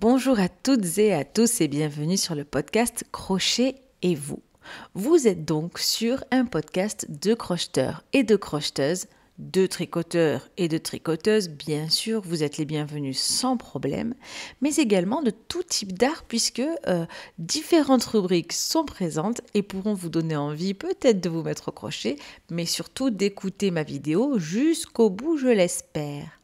Bonjour à toutes et à tous et bienvenue sur le podcast Crochet et vous. Vous êtes donc sur un podcast de crocheteurs et de crocheteuses, de tricoteurs et de tricoteuses, bien sûr, vous êtes les bienvenus sans problème, mais également de tout type d'art puisque euh, différentes rubriques sont présentes et pourront vous donner envie peut-être de vous mettre au crochet, mais surtout d'écouter ma vidéo jusqu'au bout, je l'espère.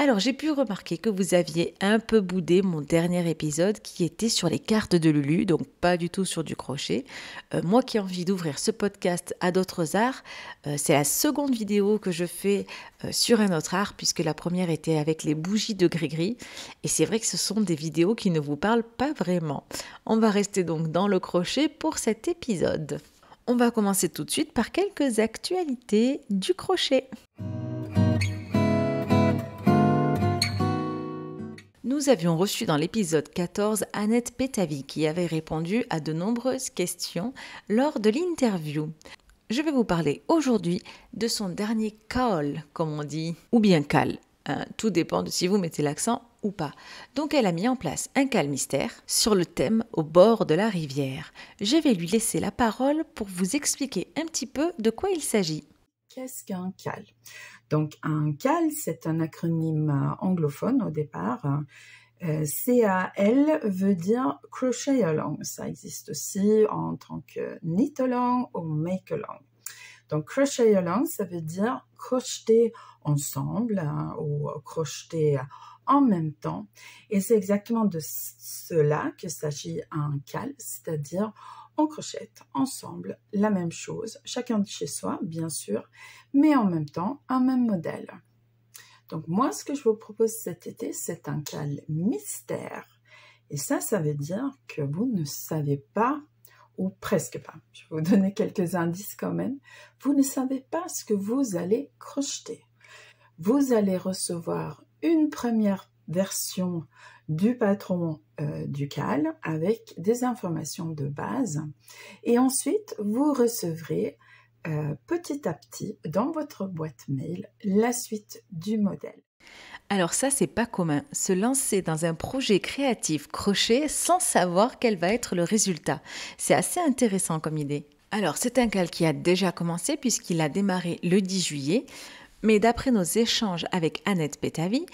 Alors j'ai pu remarquer que vous aviez un peu boudé mon dernier épisode qui était sur les cartes de Lulu, donc pas du tout sur du crochet. Euh, moi qui ai envie d'ouvrir ce podcast à d'autres arts, euh, c'est la seconde vidéo que je fais euh, sur un autre art puisque la première était avec les bougies de gris-gris et c'est vrai que ce sont des vidéos qui ne vous parlent pas vraiment. On va rester donc dans le crochet pour cet épisode. On va commencer tout de suite par quelques actualités du crochet. Nous avions reçu dans l'épisode 14 Annette Pétavy qui avait répondu à de nombreuses questions lors de l'interview. Je vais vous parler aujourd'hui de son dernier call, comme on dit, ou bien cal. Hein, tout dépend de si vous mettez l'accent ou pas. Donc elle a mis en place un cal mystère sur le thème au bord de la rivière. Je vais lui laisser la parole pour vous expliquer un petit peu de quoi il s'agit. Qu'est-ce qu'un cal donc un CAL, c'est un acronyme euh, anglophone au départ. Euh, c a CAL veut dire crochet along. Ça existe aussi en tant que knit along ou make along. Donc crochet along, ça veut dire crocheter ensemble hein, ou crocheter en même temps. Et c'est exactement de cela que s'agit un cal, c'est-à-dire on ensemble la même chose, chacun de chez soi, bien sûr, mais en même temps, un même modèle. Donc moi, ce que je vous propose cet été, c'est un cal mystère. Et ça, ça veut dire que vous ne savez pas, ou presque pas, je vais vous donner quelques indices quand même, vous ne savez pas ce que vous allez crocheter. Vous allez recevoir une première version du patron euh, du cal avec des informations de base. Et ensuite, vous recevrez euh, petit à petit dans votre boîte mail la suite du modèle. Alors ça, c'est pas commun, se lancer dans un projet créatif crochet sans savoir quel va être le résultat. C'est assez intéressant comme idée. Alors c'est un cal qui a déjà commencé puisqu'il a démarré le 10 juillet. Mais d'après nos échanges avec Annette Pétavi,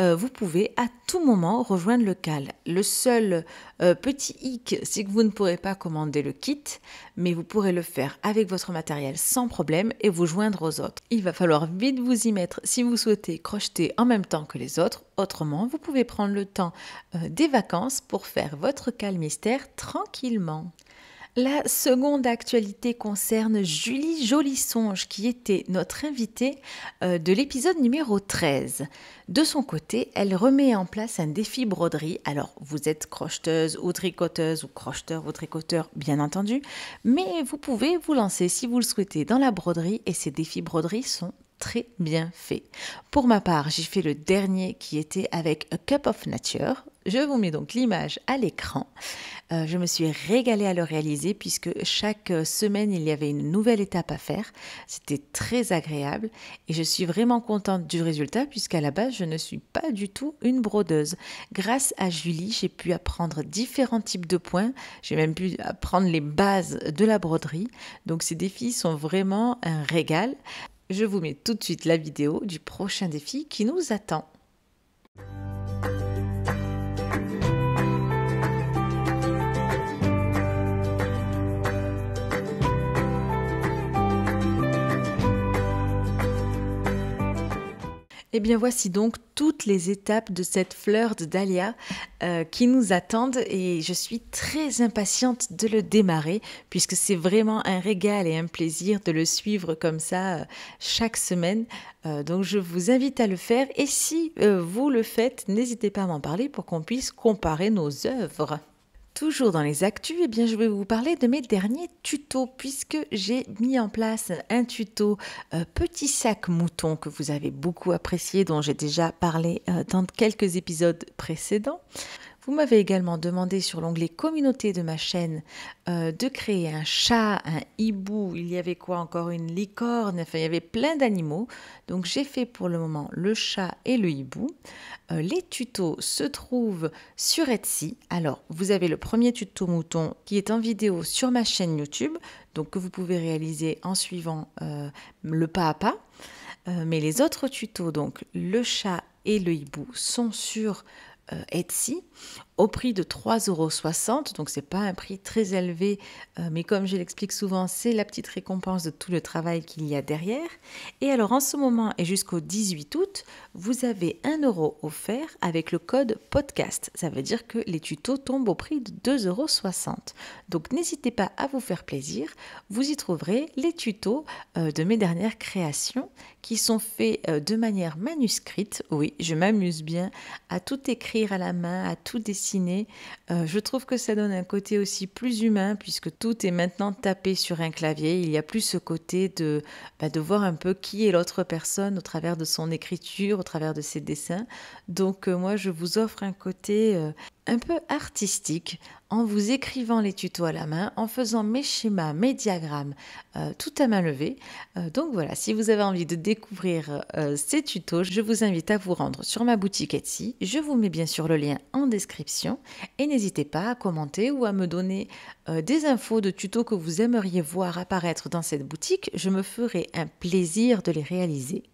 euh, vous pouvez à tout moment rejoindre le CAL. Le seul euh, petit hic, c'est que vous ne pourrez pas commander le kit, mais vous pourrez le faire avec votre matériel sans problème et vous joindre aux autres. Il va falloir vite vous y mettre si vous souhaitez crocheter en même temps que les autres. Autrement, vous pouvez prendre le temps euh, des vacances pour faire votre CAL mystère tranquillement. La seconde actualité concerne Julie Jolissonge qui était notre invitée euh, de l'épisode numéro 13. De son côté, elle remet en place un défi broderie. Alors, vous êtes crocheteuse ou tricoteuse ou crocheteur ou tricoteur, bien entendu, mais vous pouvez vous lancer si vous le souhaitez dans la broderie et ces défis broderie sont très bien fait. Pour ma part, j'ai fait le dernier qui était avec A Cup of Nature. Je vous mets donc l'image à l'écran. Euh, je me suis régalée à le réaliser puisque chaque euh, semaine, il y avait une nouvelle étape à faire. C'était très agréable et je suis vraiment contente du résultat puisqu'à la base, je ne suis pas du tout une brodeuse. Grâce à Julie, j'ai pu apprendre différents types de points. J'ai même pu apprendre les bases de la broderie. Donc ces défis sont vraiment un régal. Je vous mets tout de suite la vidéo du prochain défi qui nous attend. Eh bien voici donc toutes les étapes de cette fleur de dahlia euh, qui nous attendent et je suis très impatiente de le démarrer puisque c'est vraiment un régal et un plaisir de le suivre comme ça euh, chaque semaine. Euh, donc je vous invite à le faire et si vous le faites, n'hésitez pas à m'en parler pour qu'on puisse comparer nos œuvres. Toujours dans les actus, et eh bien, je vais vous parler de mes derniers tutos puisque j'ai mis en place un tuto euh, petit sac mouton que vous avez beaucoup apprécié, dont j'ai déjà parlé euh, dans quelques épisodes précédents. Vous m'avez également demandé sur l'onglet communauté de ma chaîne euh, de créer un chat, un hibou, il y avait quoi encore une licorne, enfin il y avait plein d'animaux. Donc j'ai fait pour le moment le chat et le hibou. Euh, les tutos se trouvent sur Etsy. Alors vous avez le premier tuto mouton qui est en vidéo sur ma chaîne YouTube, donc que vous pouvez réaliser en suivant euh, le pas à pas. mais les autres tutos, donc le chat et le hibou, sont sur euh, Etsy au prix de 3,60 euros. Donc c'est pas un prix très élevé, euh, mais comme je l'explique souvent, c'est la petite récompense de tout le travail qu'il y a derrière. Et alors en ce moment et jusqu'au 18 août, vous avez un euro offert avec le code podcast. Ça veut dire que les tutos tombent au prix de 2,60 euros. Donc n'hésitez pas à vous faire plaisir. Vous y trouverez les tutos euh, de mes dernières créations qui sont faits euh, de manière manuscrite. Oui, je m'amuse bien à tout écrire à la main, à tout dessiner euh, je trouve que ça donne un côté aussi plus humain puisque tout est maintenant tapé sur un clavier. Il n'y a plus ce côté de, bah, de voir un peu qui est l'autre personne au travers de son écriture, au travers de ses dessins. Donc euh, moi, je vous offre un côté euh, un peu artistique en vous écrivant les tutos à la main, en faisant mes schémas, mes diagrammes, euh, tout à main levée. Euh, donc voilà, si vous avez envie de découvrir euh, ces tutos, je vous invite à vous rendre sur ma boutique Etsy. Je vous mets bien sûr le lien en description et n'hésitez pas à commenter ou à me donner des infos de tutos que vous aimeriez voir apparaître dans cette boutique. Je me ferai un plaisir de les réaliser.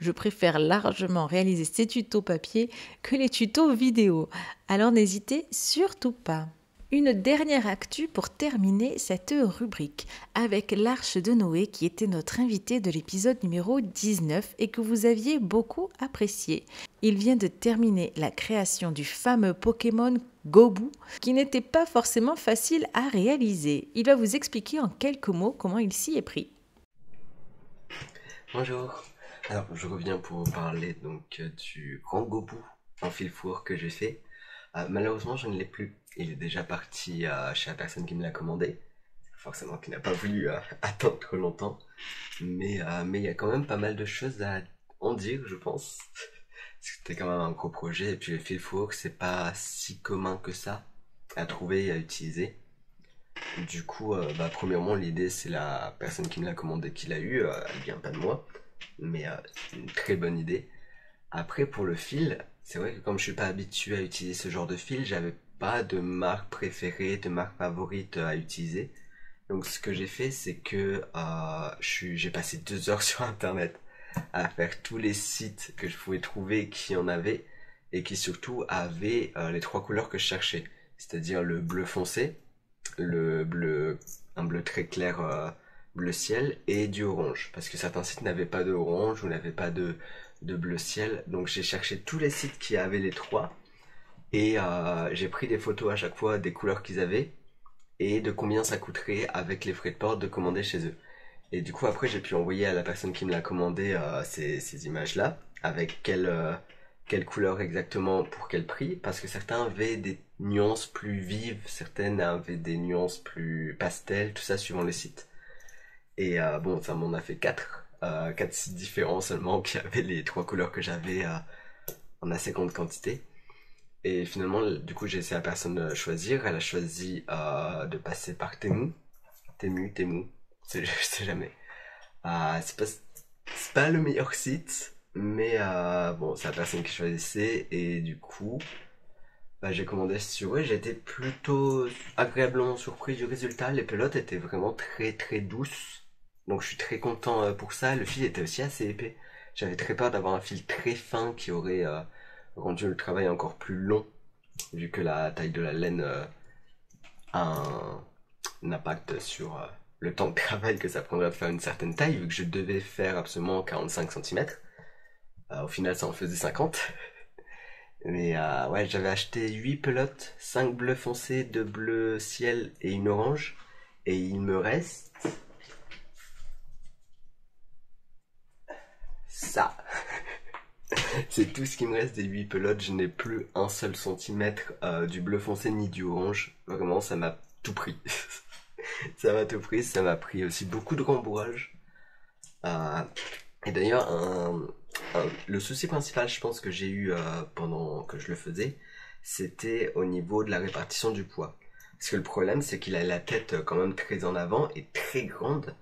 Je préfère largement réaliser ces tutos papier que les tutos vidéo. Alors n'hésitez surtout pas. Une dernière actu pour terminer cette rubrique avec l'Arche de Noé qui était notre invité de l'épisode numéro 19 et que vous aviez beaucoup apprécié. Il vient de terminer la création du fameux Pokémon Gobu qui n'était pas forcément facile à réaliser. Il va vous expliquer en quelques mots comment il s'y est pris. Bonjour, alors je reviens pour vous parler donc euh, du grand Gobu, en fil four que je fait. Euh, malheureusement, je ne l'ai plus. Il est déjà parti euh, chez la personne qui me l'a commandé. Forcément, qui n'a pas voulu euh, attendre trop longtemps. Mais mais il y a quand même pas mal de choses à en dire, je pense. C'était quand même un gros projet. Et puis le fil four c'est pas si commun que ça à trouver et à utiliser. Du coup, bah, premièrement, l'idée, c'est la personne qui me l'a commandé qui l'a eu. elle vient pas de moi. Mais c'est une très bonne idée. Après, pour le fil, c'est vrai que comme je suis pas habitué à utiliser ce genre de fil, j'avais pas de marque préférée, de marque favorite à utiliser. Donc ce que j'ai fait, c'est que euh, j'ai passé deux heures sur Internet à faire tous les sites que je pouvais trouver qui en avaient et qui surtout avaient euh, les trois couleurs que je cherchais, c'est-à-dire le bleu foncé, le bleu, un bleu très clair euh, bleu ciel et du orange, parce que certains sites n'avaient pas de orange ou n'avaient pas de de bleu ciel. Donc j'ai cherché tous les sites qui avaient les trois et euh, j'ai pris des photos à chaque fois des couleurs qu'ils avaient et de combien ça coûterait avec les frais de porte de commander chez eux. Et du coup après j'ai pu envoyer à la personne qui me l'a commandé euh, ces, images là avec quelle, euh, quelle couleur exactement pour quel prix parce que certains avaient des nuances plus vives, certaines avaient des nuances plus pastel, tout ça suivant les sites. Et bon ça m'en a fait quatre. Euh, quatre sites différents seulement qui avaient les trois couleurs que j'avais euh, en assez grande quantité. Et finalement, du coup, j'ai laissé la personne choisir. Elle a choisi euh, de passer par Temu. Temu, Temu, je sais jamais. c'est pas, le meilleur site, mais bon, c'est la personne qui choisissait. Et du coup, bah, j'ai commandé sur eux, j'ai été plutôt agréablement surpris du résultat. Les pelotes étaient vraiment très très douces. Donc je suis très content euh, pour ça. Le fil était aussi assez épais. J'avais très peur d'avoir un fil très fin qui aurait euh, rendu le travail encore plus long, vu que la taille de la laine euh, a un, impact sur le temps de travail que ça prendrait de faire une certaine taille, vu que je devais faire absolument 45 cm. au final, ça en faisait 50. Mais ouais, j'avais acheté 8 pelotes, 5 bleus foncés, 2 bleus ciel et une orange. Et il me reste ça. C'est tout ce qui me reste des huit pelotes. Je n'ai plus un seul centimètre euh, du bleu foncé ni du orange. Vraiment, ça m'a tout pris. ça m'a tout pris. Ça m'a pris aussi beaucoup de rembourrage. Euh, et d'ailleurs, le souci principal, je pense, que j'ai eu euh, pendant que je le faisais, c'était au niveau de la répartition du poids. Parce que le problème, c'est qu'il a la tête quand même très en avant et très grande.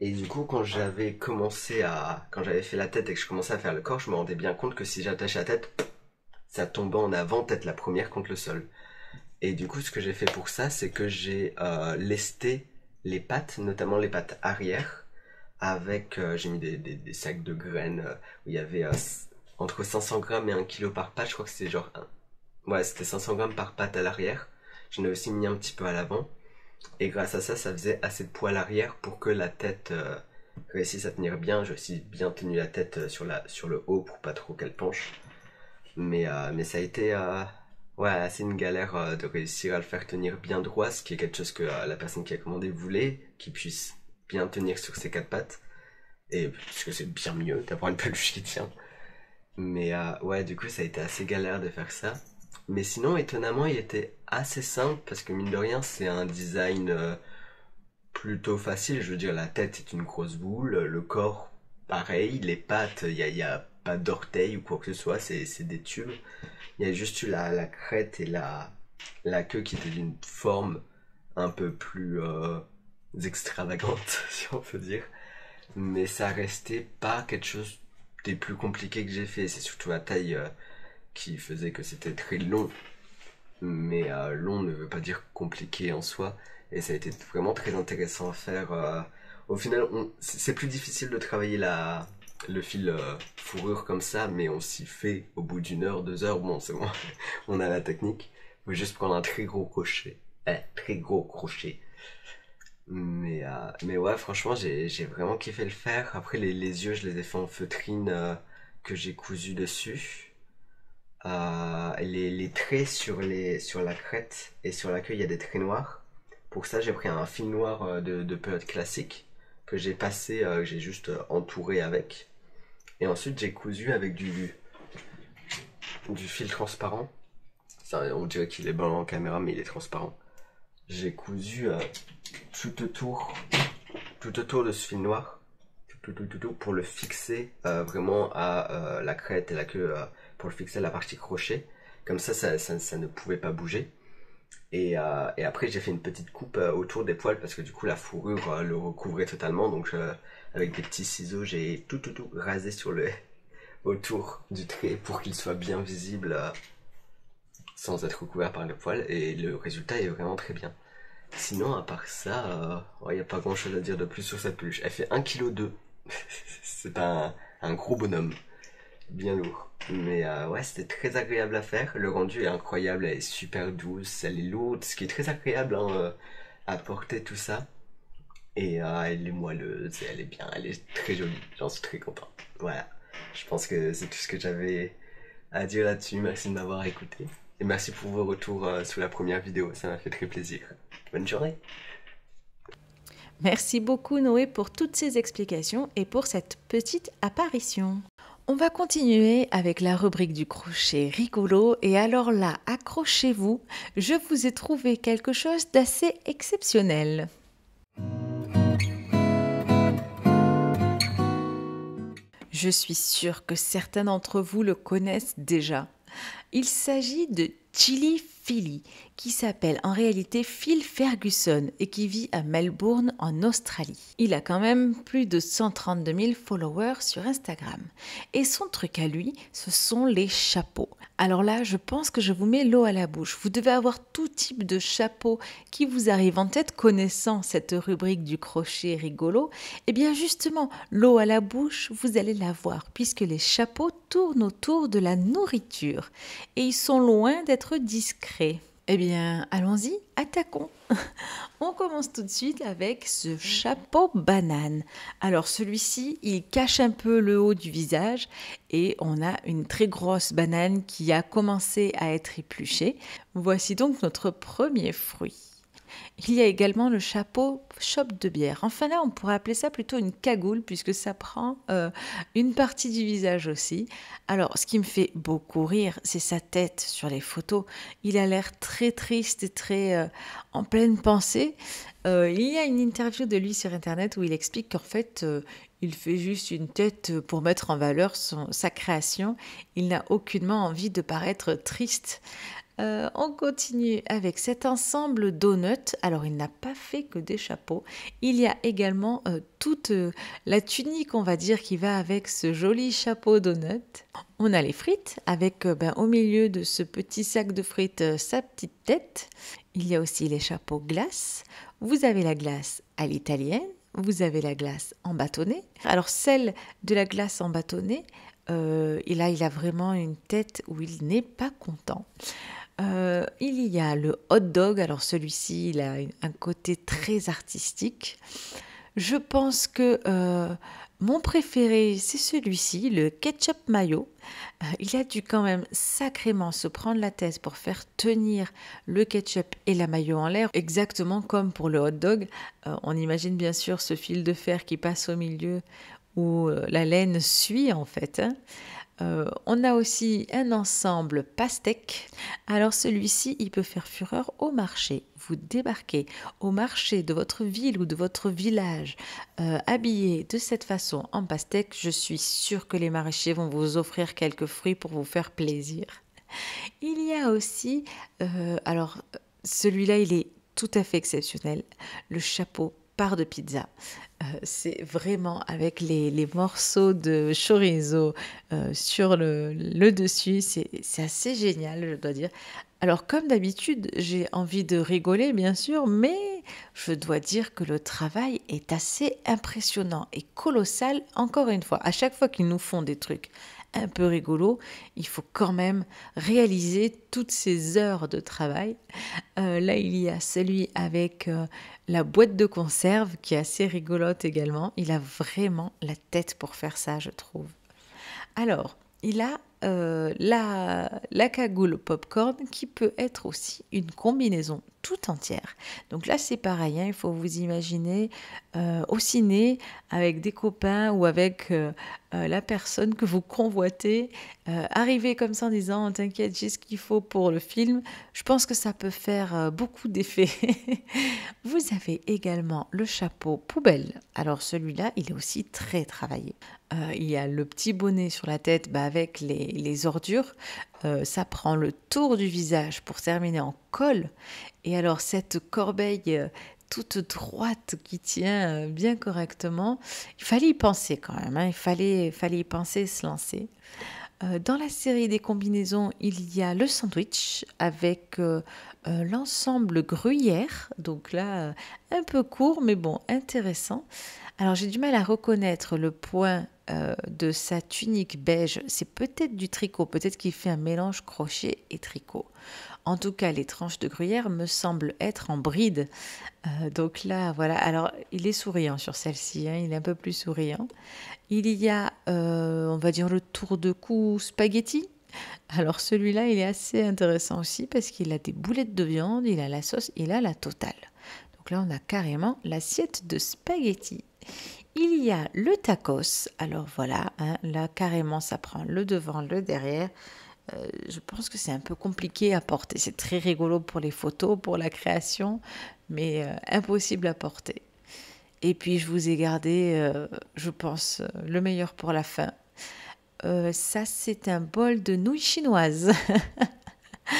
Et du coup, quand j'avais commencé à, quand j'avais fait la tête et que je commençais à faire le corps, je me rendais bien compte que si j'attachais la tête, ça tombait en avant, tête la première contre le sol. Et du coup, ce que j'ai fait pour ça, c'est que j'ai euh, lesté les pattes, notamment les pattes arrière, avec, euh, j'ai mis des, sacs de graines euh, où il y avait entre 500 grammes et 1 kg par patte, je crois que c'était genre un... Ouais, c'était 500 grammes par patte à l'arrière. J'en ai aussi mis un petit peu à l'avant. Et grâce à ça, ça faisait assez de poils arrière pour que la tête euh, réussisse à tenir bien. J'ai aussi bien tenu la tête euh, sur, le haut pour pas trop qu'elle penche. Mais, euh, mais ça a été ouais, assez une galère de réussir à le faire tenir bien droit, ce qui est quelque chose que la personne qui a commandé voulait, qu'il puisse bien tenir sur ses quatre pattes. Et parce que c'est bien mieux d'avoir une peluche qui tient. Mais ouais, du coup, ça a été assez galère de faire ça. Mais sinon, étonnamment, il était assez simple parce que mine de rien c'est un design euh, plutôt facile. Je veux dire la tête est une grosse boule, le corps pareil, les pattes il y, a, pas d'orteil ou quoi que ce soit, c'est des tubes. Il y a juste la, la crête et la, la queue qui était d'une forme un peu plus euh, extravagante, si on peut dire. Mais ça restait pas quelque chose des plus compliqués que j'ai fait. C'est surtout la taille euh, qui faisait que c'était très long mais euh, long ne veut pas dire compliqué en soi. Et ça a été vraiment très intéressant à faire. Euh, au final, c'est plus difficile de travailler la, le fil euh, fourrure comme ça, mais on s'y fait au bout d'une heure, deux heures. Bon, c'est bon, on a la technique. Il faut juste prendre un très gros crochet. Eh, très gros crochet. Mais, mais ouais, franchement, j'ai, vraiment kiffé le faire. Après, les, les, yeux, je les ai fait en feutrine que j'ai cousu dessus. Euh, les, traits sur, la crête et sur la queue, il y a des traits noirs. Pour ça, j'ai pris un fil noir euh, de, période classique que j'ai passé, euh, j'ai juste entouré avec. Et ensuite, j'ai cousu avec du, fil transparent. Ça, on dirait qu'il est blanc en caméra, mais il est transparent. J'ai cousu tout autour, tout autour de ce fil noir, pour le fixer vraiment à la crête et la queue pour fixer la partie crochet. Comme ça, ça, ne pouvait pas bouger. Euh, et, après, j'ai fait une petite coupe euh, autour des poils parce que du coup, la fourrure euh, le recouvrait totalement. Donc, avec des petits ciseaux, j'ai tout, tout, tout rasé sur le, autour du trait pour qu'il soit bien visible sans être recouvert par le poil. Et le résultat est vraiment très bien. Sinon, à part ça, il n'y a pas grand chose à dire de plus sur cette peluche. Elle fait 1,2 kg. C'est un, un gros bonhomme bien lourd. Mais euh, ouais, c'était très agréable à faire. Le rendu est incroyable, elle est super douce, elle est lourde, ce qui est très agréable hein, euh, à porter tout ça. Et euh, elle est moelleuse, elle est bien, elle est très jolie, j'en suis très content. Voilà, je pense que c'est tout ce que j'avais à dire là-dessus. Merci de m'avoir écouté. Et merci pour vos retours sous la première vidéo, ça m'a fait très plaisir. Bonne journée Merci beaucoup Noé pour toutes ces explications et pour cette petite apparition. On va continuer avec la rubrique du crochet rigolo et alors là, accrochez-vous, je vous ai trouvé quelque chose d'assez exceptionnel. Je suis sûre que certains d'entre vous le connaissent déjà. Il s'agit de Chili Philly, qui s'appelle en réalité Phil Ferguson et qui vit à Melbourne en Australie. Il a quand même plus de 132 000 followers sur Instagram. Et son truc à lui, ce sont les chapeaux. Alors là, je pense que je vous mets l'eau à la bouche. Vous devez avoir tout type de chapeau qui vous arrive en tête connaissant cette rubrique du crochet rigolo. Et eh bien justement, l'eau à la bouche, vous allez la voir puisque les chapeaux tournent autour de la nourriture et ils sont loin d'être discrets. Eh bien, allons-y, attaquons. On commence tout de suite avec ce chapeau banane. Alors celui-ci, il cache un peu le haut du visage et on a une très grosse banane qui a commencé à être épluchée. Voici donc notre premier fruit. Il y a également le chapeau chope de bière. Enfin là, on pourrait appeler ça plutôt une cagoule puisque ça prend euh, une partie du visage aussi. Alors, ce qui me fait beaucoup rire, c'est sa tête sur les photos. Il a l'air très triste et très euh, en pleine pensée. Euh, il y a une interview de lui sur Internet où il explique qu'en fait, il fait juste une tête pour mettre en valeur sa création. Il n'a aucunement envie de paraître triste. Euh, on continue avec cet ensemble donut. Alors, il n'a pas fait que des chapeaux. Il y a également euh, toute euh, la tunique, on va dire, qui va avec ce joli chapeau donut. On a les frites avec ben, au milieu de ce petit sac de frites sa petite tête. Il y a aussi les chapeaux glace. Vous avez la glace à l'italienne. Vous avez la glace en bâtonnet. Alors celle de la glace en bâtonnet, là, il a vraiment une tête où il n'est pas content. Euh, il y a le hot dog, alors celui-ci, il a un côté très artistique. Je pense que euh, mon préféré, c'est celui-ci, le ketchup mayo. Euh, il a dû quand même sacrément se prendre la tête pour faire tenir le ketchup et la mayo en l'air, exactement comme pour le hot dog. on imagine bien sûr ce fil de fer qui passe au milieu où la laine suit en fait. Hein. Euh, on a aussi un ensemble pastèque. Alors celui-ci, il peut faire fureur au marché. Vous débarquez au marché de votre ville ou de votre village euh, habillé de cette façon en pastèque. Je suis sûre que les maraîchers vont vous offrir quelques fruits pour vous faire plaisir. Il y a aussi, euh, alors celui-là, il est tout à fait exceptionnel, le chapeau part de pizza. Euh, c'est vraiment avec les, morceaux de chorizo euh, sur le dessus, c'est assez génial, je dois dire. Alors comme d'habitude, j'ai envie de rigoler, bien sûr, mais je dois dire que le travail est assez impressionnant et colossal, encore une fois, à chaque fois qu'ils nous font des trucs un peu rigolo, il faut quand même réaliser toutes ces heures de travail. Euh, là, il y a celui avec euh, la boîte de conserve qui est assez rigolote également. Il a vraiment la tête pour faire ça, je trouve. Alors, il a euh, la, la cagoule popcorn qui peut être aussi une combinaison entière. Donc là, c'est pareil, hein, il faut vous imaginer euh, au ciné avec des copains ou avec euh, euh, la personne que vous convoitez, arriver comme ça en disant oh, T'inquiète, j'ai ce qu'il faut pour le film. Je pense que ça peut faire beaucoup d'effets. vous avez également le chapeau poubelle. Alors celui-là, il est aussi très travaillé. il y a le petit bonnet sur la tête bah, avec les, ordures. ça prend le tour du visage pour terminer en colle et alors cette corbeille euh, toute droite qui tient euh, bien correctement, il fallait y penser quand même, hein. il fallait, fallait y penser, se lancer. Euh, dans la série des combinaisons, il y a le sandwich avec l'ensemble gruyère, donc là un peu court mais bon intéressant. Alors j'ai du mal à reconnaître le point euh, de sa tunique beige. C'est peut-être du tricot, peut-être qu'il fait un mélange crochet et tricot. En tout cas, les tranches de gruyère me semblent être en bride. Euh, donc là, voilà. Alors, il est souriant sur celle-ci, hein. il est un peu plus souriant. Il y a, euh, on va dire, le tour de cou spaghetti. Alors celui-là, il est assez intéressant aussi parce qu'il a des boulettes de viande, il a la sauce, il a la totale. Donc là, on a carrément l'assiette de spaghetti. Il y a le tacos. Alors voilà, hein, là carrément ça prend le devant, le derrière. Euh, je pense que c'est un peu compliqué à porter. C'est très rigolo pour les photos, pour la création, mais euh, impossible à porter. Et puis je vous ai gardé, euh, je pense, le meilleur pour la fin. ça, c'est un bol de nouilles chinoises.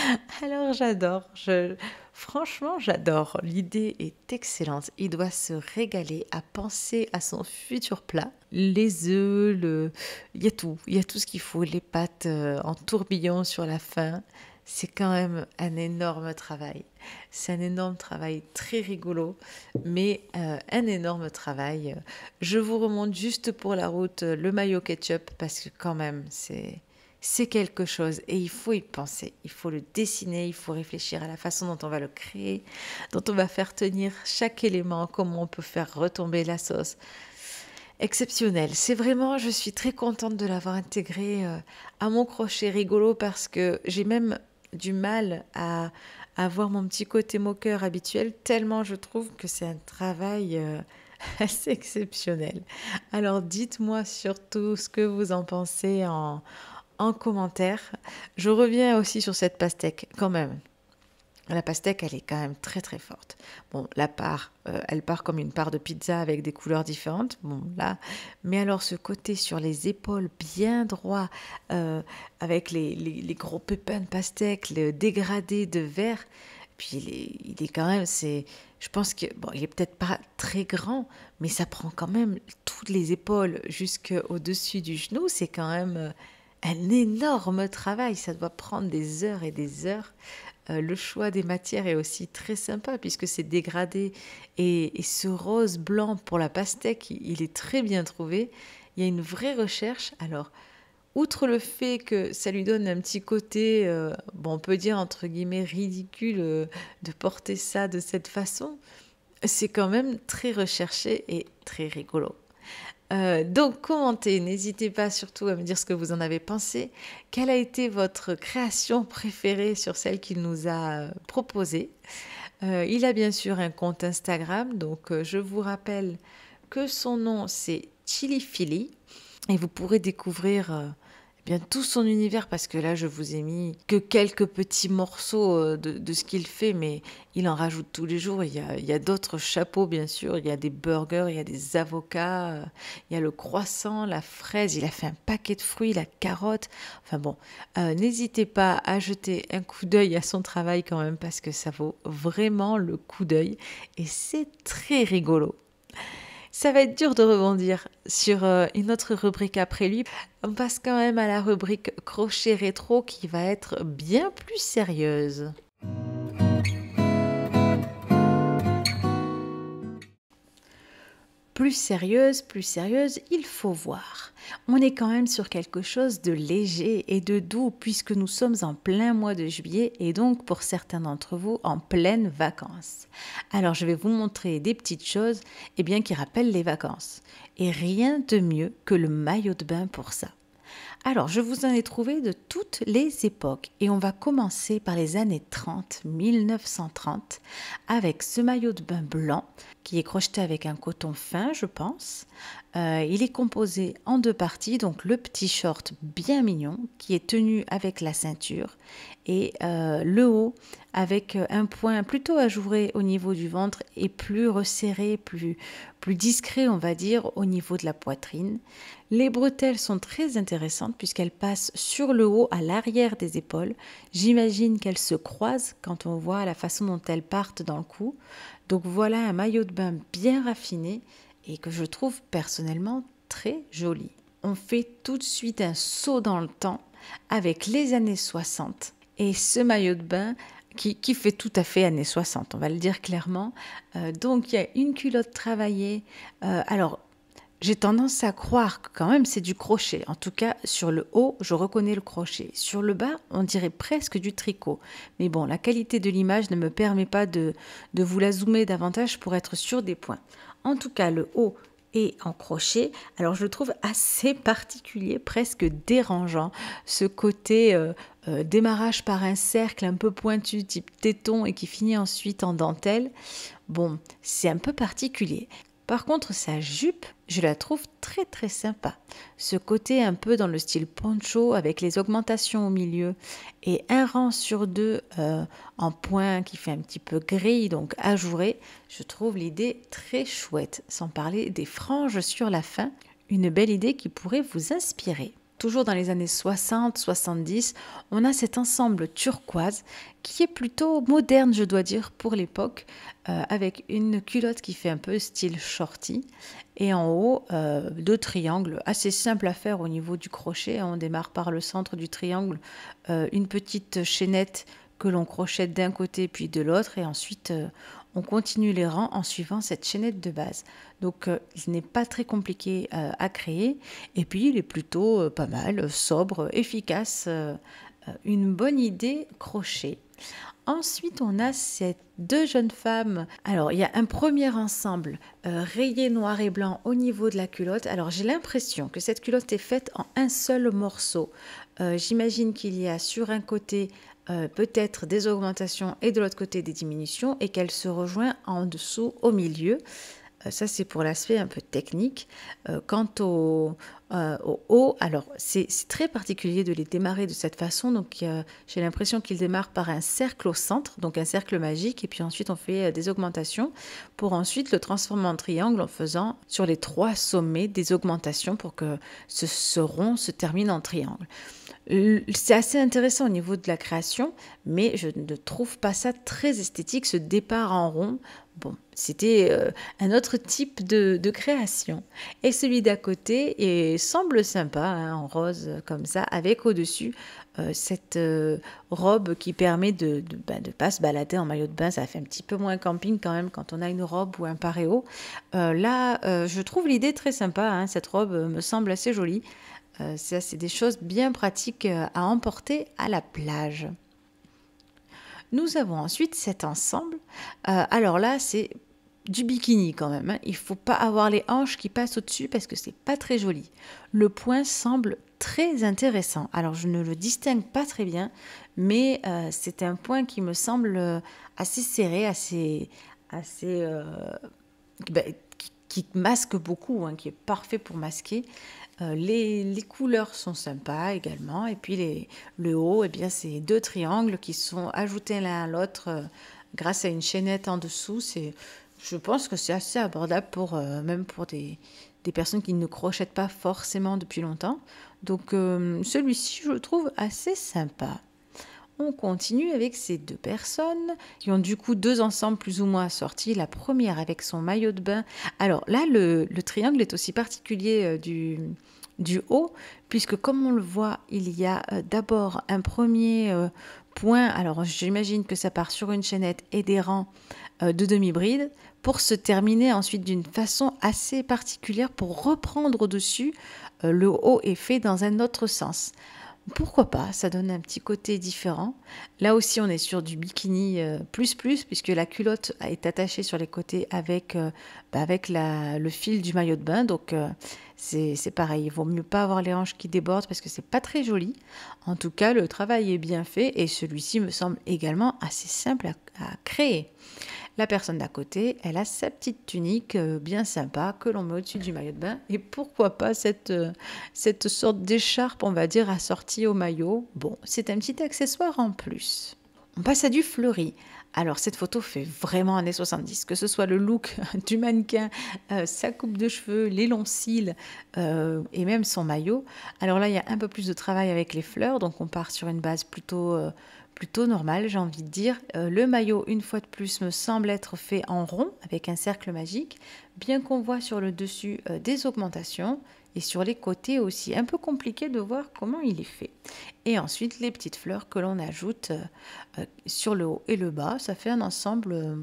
Alors j'adore. Je, Franchement, j'adore. L'idée est excellente. Il doit se régaler à penser à son futur plat. Les œufs, le... il y a tout. Il y a tout ce qu'il faut. Les pâtes euh, en tourbillon sur la fin. C'est quand même un énorme travail. C'est un énorme travail, très rigolo, mais euh, un énorme travail. Je vous remonte juste pour la route euh, le maillot ketchup parce que quand même, c'est c'est quelque chose et il faut y penser, il faut le dessiner, il faut réfléchir à la façon dont on va le créer, dont on va faire tenir chaque élément, comment on peut faire retomber la sauce. Exceptionnel, c'est vraiment, je suis très contente de l'avoir intégré euh, à mon crochet rigolo parce que j'ai même du mal à avoir mon petit côté moqueur habituel, tellement je trouve que c'est un travail euh, assez exceptionnel. Alors dites-moi surtout ce que vous en pensez en, en commentaire. Je reviens aussi sur cette pastèque quand même. La pastèque, elle est quand même très très forte. Bon, la part, euh, elle part comme une part de pizza avec des couleurs différentes. Bon, là. Mais alors, ce côté sur les épaules bien droit, euh, avec les, gros pépins de pastèque, le dégradé de vert, puis il est, quand même, c'est, je pense que, bon, il est peut-être pas très grand, mais ça prend quand même toutes les épaules jusqu'au-dessus du genou. C'est quand même. Euh, un énorme travail. Ça doit prendre des heures et des heures. Euh, le choix des matières est aussi très sympa puisque c'est dégradé et, ce rose blanc pour la pastèque, il est très bien trouvé. Il y a une vraie recherche. Alors, outre le fait que ça lui donne un petit côté, euh, bon, on peut dire entre guillemets ridicule euh, de porter ça de cette façon, c'est quand même très recherché et très rigolo. Euh, donc commentez, n'hésitez pas surtout à me dire ce que vous en avez pensé, quelle a été votre création préférée sur celle qu'il nous a euh, proposée. Euh, il a bien sûr un compte Instagram, donc je vous rappelle que son nom c'est Philly et vous pourrez découvrir bien tout son univers, parce que là, je vous ai mis que quelques petits morceaux euh, de, ce qu'il fait, mais il en rajoute tous les jours. Il y a, a d'autres chapeaux, bien sûr. Il y a des burgers, il y a des avocats, euh, il y a le croissant, la fraise. Il a fait un paquet de fruits, la carotte. Enfin bon, euh, n'hésitez pas à jeter un coup d'œil à son travail quand même, parce que ça vaut vraiment le coup d'œil. Et c'est très rigolo. Ça va être dur de rebondir sur euh, une autre rubrique après lui. On passe quand même à la rubrique crochet rétro qui va être bien plus sérieuse. plus sérieuse, plus sérieuse, il faut voir. On est quand même sur quelque chose de léger et de doux puisque nous sommes en plein mois de juillet et donc pour certains d'entre vous en pleine vacances. Alors je vais vous montrer des petites choses et eh bien, qui rappellent les vacances. Et rien de mieux que le maillot de bain pour ça. Alors, je vous en ai trouvé de toutes les époques et on va commencer par les années 30, 1930, avec ce maillot de bain blanc qui est crocheté avec un coton fin, je pense. Euh, il est composé en deux parties, donc le petit short bien mignon qui est tenu avec la ceinture et euh, le haut avec un point plutôt ajouré au niveau du ventre et plus resserré, plus, plus discret, on va dire, au niveau de la poitrine. Les bretelles sont très intéressantes puisqu'elles passe sur le haut à l'arrière des épaules. J'imagine qu'elles se croisent quand on voit la façon dont elles partent dans le cou. Donc voilà un maillot de bain bien raffiné et que je trouve personnellement très joli. On fait tout de suite un saut dans le temps avec les années 60 et ce maillot de bain qui, fait tout à fait années 60, on va le dire clairement. Euh, donc il y a une culotte travaillée. Euh, alors j'ai tendance à croire que quand même c'est du crochet. En tout cas, sur le haut, je reconnais le crochet. Sur le bas, on dirait presque du tricot. Mais bon, la qualité de l'image ne me permet pas de, de vous la zoomer davantage pour être sûr des points. En tout cas, le haut est en crochet. Alors je le trouve assez particulier, presque dérangeant, ce côté euh, euh, démarrage par un cercle un peu pointu type téton et qui finit ensuite en dentelle. Bon, c'est un peu particulier. Par contre, sa jupe, je la trouve très très sympa. Ce côté un peu dans le style poncho avec les augmentations au milieu et un rang sur deux euh, en point qui fait un petit peu gris, donc ajouré, je trouve l'idée très chouette. Sans parler des franges sur la fin, une belle idée qui pourrait vous inspirer toujours dans les années 60-70, on a cet ensemble turquoise qui est plutôt moderne, je dois dire, pour l'époque, euh, avec une culotte qui fait un peu style shorty et en haut euh, deux triangles assez simples à faire au niveau du crochet. On démarre par le centre du triangle, euh, une petite chaînette que l'on crochette d'un côté puis de l'autre et ensuite on continue les rangs en suivant cette chaînette de base. Donc ce euh, n'est pas très compliqué euh, à créer et puis il est plutôt euh, pas mal, sobre, efficace, une bonne idée crochet. Ensuite, on a ces deux jeunes femmes. Alors, il y a un premier ensemble rayé noir et blanc au niveau de la culotte. Alors, j'ai l'impression que cette culotte est faite en un seul morceau. J'imagine qu'il y a sur un côté euh, peut-être des augmentations et de l'autre côté des diminutions et qu'elle se rejoint en dessous au milieu. Euh, ça, c'est pour l'aspect un peu technique. Euh, quant au, haut, alors c'est très particulier de les démarrer de cette façon. Donc, j'ai l'impression qu'ils démarrent par un cercle au centre, donc un cercle magique, et puis ensuite on fait des augmentations pour ensuite le transformer en triangle en faisant sur les trois sommets des augmentations pour que ce, ce rond se termine en triangle c'est assez intéressant au niveau de la création, mais je ne trouve pas ça très esthétique, ce départ en rond. Bon, c'était euh, un autre type de, création. Et celui d'à côté et semble sympa, hein, en rose comme ça, avec au-dessus euh, cette euh, robe qui permet de ne ben, pas se balader en maillot de bain. Ça fait un petit peu moins camping quand même quand on a une robe ou un paréo. là, je trouve l'idée très sympa. Hein. cette robe me semble assez jolie. Euh, ça, c'est des choses bien pratiques euh, à emporter à la plage. Nous avons ensuite cet ensemble. Euh, alors là, c'est du bikini quand même. Hein. Il ne faut pas avoir les hanches qui passent au-dessus parce que ce n'est pas très joli. Le point semble très intéressant. Alors je ne le distingue pas très bien, mais c'est un point qui me semble assez serré, assez, bah, qui, masque beaucoup, hein, qui est parfait pour masquer. Euh, les, couleurs sont sympas également. Et puis le haut, eh bien, c'est deux triangles qui sont ajoutés l'un à l'autre euh, grâce à une chaînette en dessous. C'est, je pense que c'est assez abordable pour euh, même pour des, des, personnes qui ne crochettent pas forcément depuis longtemps. Donc celui-ci, je le trouve assez sympa on continue avec ces deux personnes qui ont du coup deux ensembles plus ou moins sortis. La première avec son maillot de bain. Alors là, le, triangle est aussi particulier euh, du, du haut, puisque comme on le voit, il y a euh, d'abord un premier euh, point, alors j'imagine que ça part sur une chaînette et des rangs de demi-bride, pour se terminer ensuite d'une façon assez particulière, pour reprendre au-dessus, le haut est fait dans un autre sens pourquoi pas, ça donne un petit côté différent. Là aussi, on est sur du bikini euh, plus plus, puisque la culotte est attachée sur les côtés avec, euh, bah, avec le fil du maillot de bain. Donc, euh, c'est pareil. Il vaut mieux pas avoir les hanches qui débordent parce que c'est pas très joli. En tout cas, le travail est bien fait et celui-ci me semble également assez simple à créer. La personne d'à côté, elle a sa petite tunique euh, bien sympa que l'on met au-dessus du maillot de bain. Et pourquoi pas cette, euh, cette sorte d'écharpe, on va dire, assortie au maillot. Bon, c'est un petit accessoire en plus. On passe à du fleuri. Alors cette photo fait vraiment années 70, que ce soit le look du mannequin, euh, sa coupe de cheveux, les longs cils et même son maillot. Alors là, il y a un peu plus de travail avec les fleurs, donc on part sur une base plutôt plutôt normal, j'ai envie de dire. Euh, le maillot, une fois de plus, me semble être fait en rond avec un cercle magique, bien qu'on voit sur le dessus euh, des augmentations et sur les côtés aussi. Un peu compliqué de voir comment il est fait. Et ensuite, les petites fleurs que l'on ajoute euh, sur le haut et le bas, ça fait un ensemble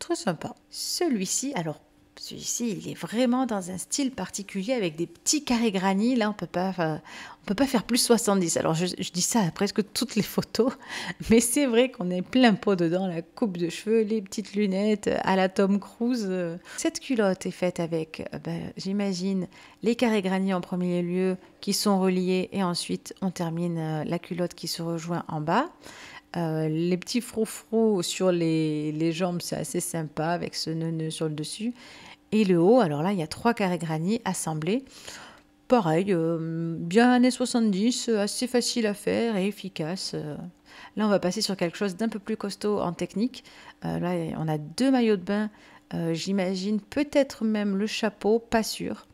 très sympa. Celui-ci, alors celui-ci, il est vraiment dans un style particulier avec des petits carrés granits. Là, on peut pas, peut pas faire plus 70. Alors, je, dis ça à presque toutes les photos, mais c'est vrai qu'on est plein pot dedans. La coupe de cheveux, les petites lunettes euh, à la Tom Cruise. Euh. Cette culotte est faite avec, euh, ben, j'imagine, les carrés granits en premier lieu qui sont reliés et ensuite on termine la culotte qui se rejoint en bas. les petits froufrous sur les, les jambes, c'est assez sympa avec ce nœud sur le dessus. Et le haut, alors là, il y a trois carrés granit assemblés. Pareil, euh, bien années 70, euh, assez facile à faire et efficace. Euh, là, on va passer sur quelque chose d'un peu plus costaud en technique. là, on a deux maillots de bain, j'imagine, peut-être même le chapeau, pas sûr.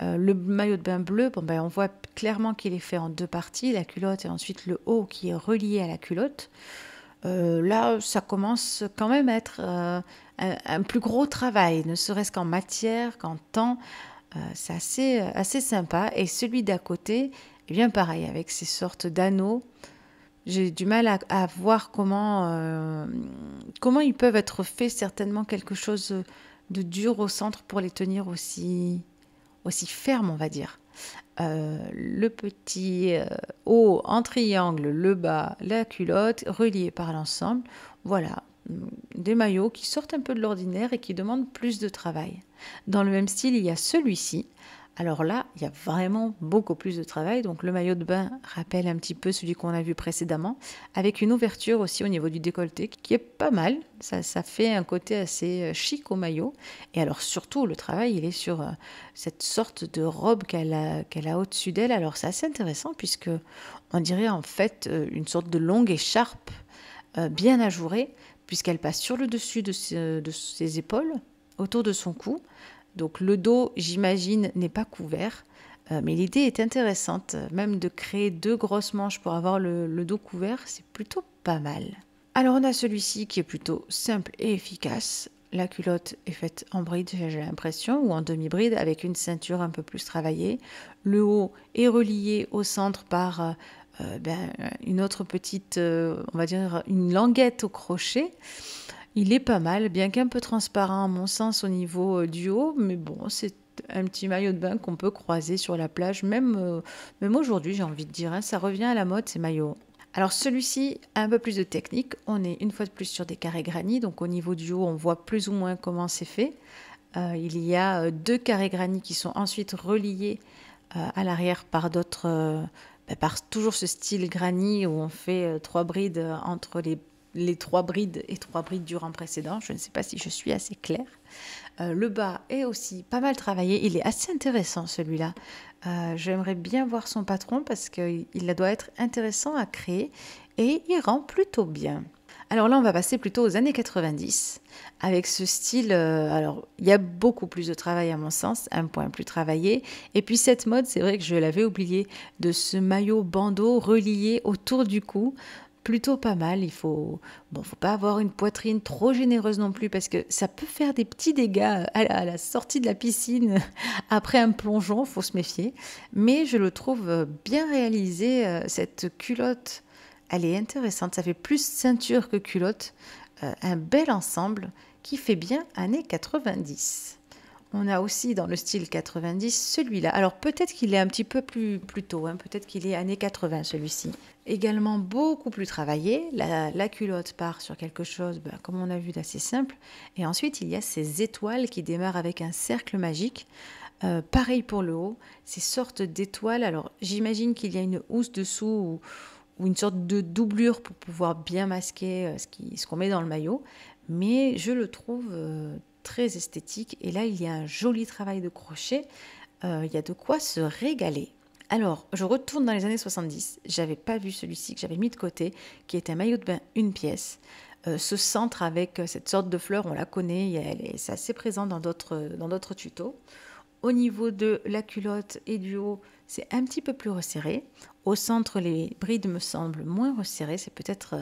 le maillot de bain bleu, bon, ben, on voit clairement qu'il est fait en deux parties, la culotte et ensuite le haut qui est relié à la culotte. Euh, là, ça commence quand même à être euh, un, plus gros travail, ne serait-ce qu'en matière, qu'en temps. Euh, c'est assez, assez sympa. Et celui d'à côté, eh bien pareil, avec ces sortes d'anneaux. J'ai du mal à, à voir comment, comment ils peuvent être faits. Certainement quelque chose de dur au centre pour les tenir aussi, aussi ferme, on va dire. Euh, le petit euh, haut en triangle, le bas, la culotte, relié par l'ensemble. Voilà, mm, des maillots qui sortent un peu de l'ordinaire et qui demandent plus de travail. Dans le même style, il y a celui-ci alors là, il y a vraiment beaucoup plus de travail. Donc le maillot de bain rappelle un petit peu celui qu'on a vu précédemment, avec une ouverture aussi au niveau du décolleté qui est pas mal. Ça, fait un côté assez euh, chic au maillot. Et alors surtout, le travail, il est sur euh, cette sorte de robe qu'elle a, qu'elle a au-dessus d'elle. Alors c'est assez intéressant puisque on dirait en fait euh, une sorte de longue écharpe bien ajourée puisqu'elle passe sur le dessus de ses épaules, autour de son cou, donc le dos, j'imagine, n'est pas couvert. Euh, mais l'idée est intéressante, même de créer deux grosses manches pour avoir le, dos couvert, c'est plutôt pas mal. Alors on a celui-ci qui est plutôt simple et efficace. La culotte est faite en bride, j'ai l'impression, ou en demi-bride, avec une ceinture un peu plus travaillée. Le haut est relié au centre par euh, euh, ben, une autre petite, on va dire, une languette au crochet. Il est pas mal, bien qu'un peu transparent à mon sens au niveau euh, du haut, mais bon, c'est un petit maillot de bain qu'on peut croiser sur la plage, même, euh, aujourd'hui j'ai envie de dire, hein, ça revient à la mode ces maillots. Alors celui-ci a un peu plus de technique, on est une fois de plus sur des carrés granit, donc au niveau du haut on voit plus ou moins comment c'est fait. Euh, il y a deux carrés granit qui sont ensuite reliés à l'arrière par d'autres, bah, par toujours ce style granit où on fait trois brides entre les les trois brides et trois brides du rang précédent. Je ne sais pas si je suis assez claire. Euh, le bas est aussi pas mal travaillé. Il est assez intéressant celui-là. Euh, j'aimerais bien voir son patron parce qu'il doit être intéressant à créer et il rend plutôt bien. Alors là, on va passer plutôt aux années 90 avec ce style. Euh, alors, il y a beaucoup plus de travail à mon sens, un point plus travaillé. Et puis cette mode, c'est vrai que je l'avais oublié, de ce maillot bandeau relié autour du cou plutôt pas mal. Il faut, faut pas avoir une poitrine trop généreuse non plus parce que ça peut faire des petits dégâts à la, sortie de la piscine après un plongeon. Faut se méfier. Mais je le trouve euh, bien réalisé. Euh, cette culotte, elle est intéressante. Ça fait plus ceinture que culotte. Euh, un bel ensemble qui fait bien années 90. On a aussi dans le style 90 celui-là. Alors peut-être qu'il est un petit peu plus, plus tôt, hein. peut-être qu'il est années 80 celui-ci. Également beaucoup plus travaillé. La, culotte part sur quelque chose, ben, comme on a vu, d'assez simple. Et ensuite, il y a ces étoiles qui démarrent avec un cercle magique. Euh, pareil pour le haut, ces sortes d'étoiles. Alors j'imagine qu'il y a une housse dessous ou, une sorte de doublure pour pouvoir bien masquer euh, ce qu'on met dans le maillot. Mais je le trouve... Euh, très esthétique. Et là, il y a un joli travail de crochet. Euh, il y a de quoi se régaler. Alors, je retourne dans les années 70. J'avais pas vu celui-ci que j'avais mis de côté, qui est un maillot de bain une pièce. Euh, ce centre avec euh, cette sorte de fleur, on la connaît, elle c'est assez présent dans d'autres, dans d'autres tutos. Au niveau de la culotte et du haut, c'est un petit peu plus resserré. Au centre, les brides me semblent moins resserrées. C'est peut-être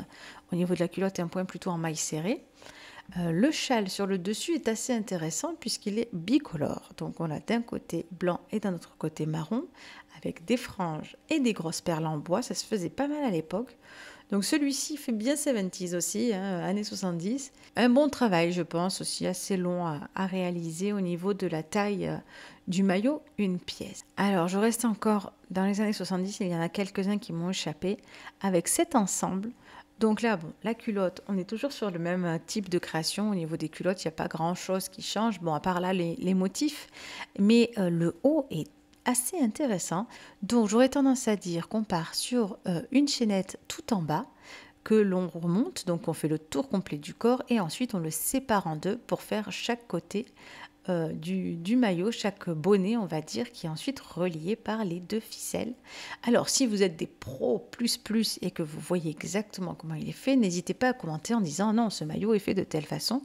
au niveau de la culotte un point plutôt en maille serrée. Euh, le châle sur le dessus est assez intéressant puisqu'il est bicolore. Donc on a d'un côté blanc et d'un autre côté marron avec des franges et des grosses perles en bois. Ça se faisait pas mal à l'époque. Donc celui-ci fait bien 70s aussi, hein, années 70. Un bon travail, je pense, aussi assez long à, réaliser au niveau de la taille euh, du maillot, une pièce. Alors je reste encore dans les années 70, il y en a quelques-uns qui m'ont échappé, avec cet ensemble donc là, bon, la culotte, on est toujours sur le même euh, type de création. Au niveau des culottes, il n'y a pas grand-chose qui change, bon, à part là les, motifs. Mais euh, le haut est assez intéressant. Donc j'aurais tendance à dire qu'on part sur euh, une chaînette tout en bas que l'on remonte, donc on fait le tour complet du corps et ensuite on le sépare en deux pour faire chaque côté euh, du, maillot, chaque bonnet, on va dire, qui est ensuite relié par les deux ficelles. Alors, si vous êtes des pros plus plus et que vous voyez exactement comment il est fait, n'hésitez pas à commenter en disant non, ce maillot est fait de telle façon.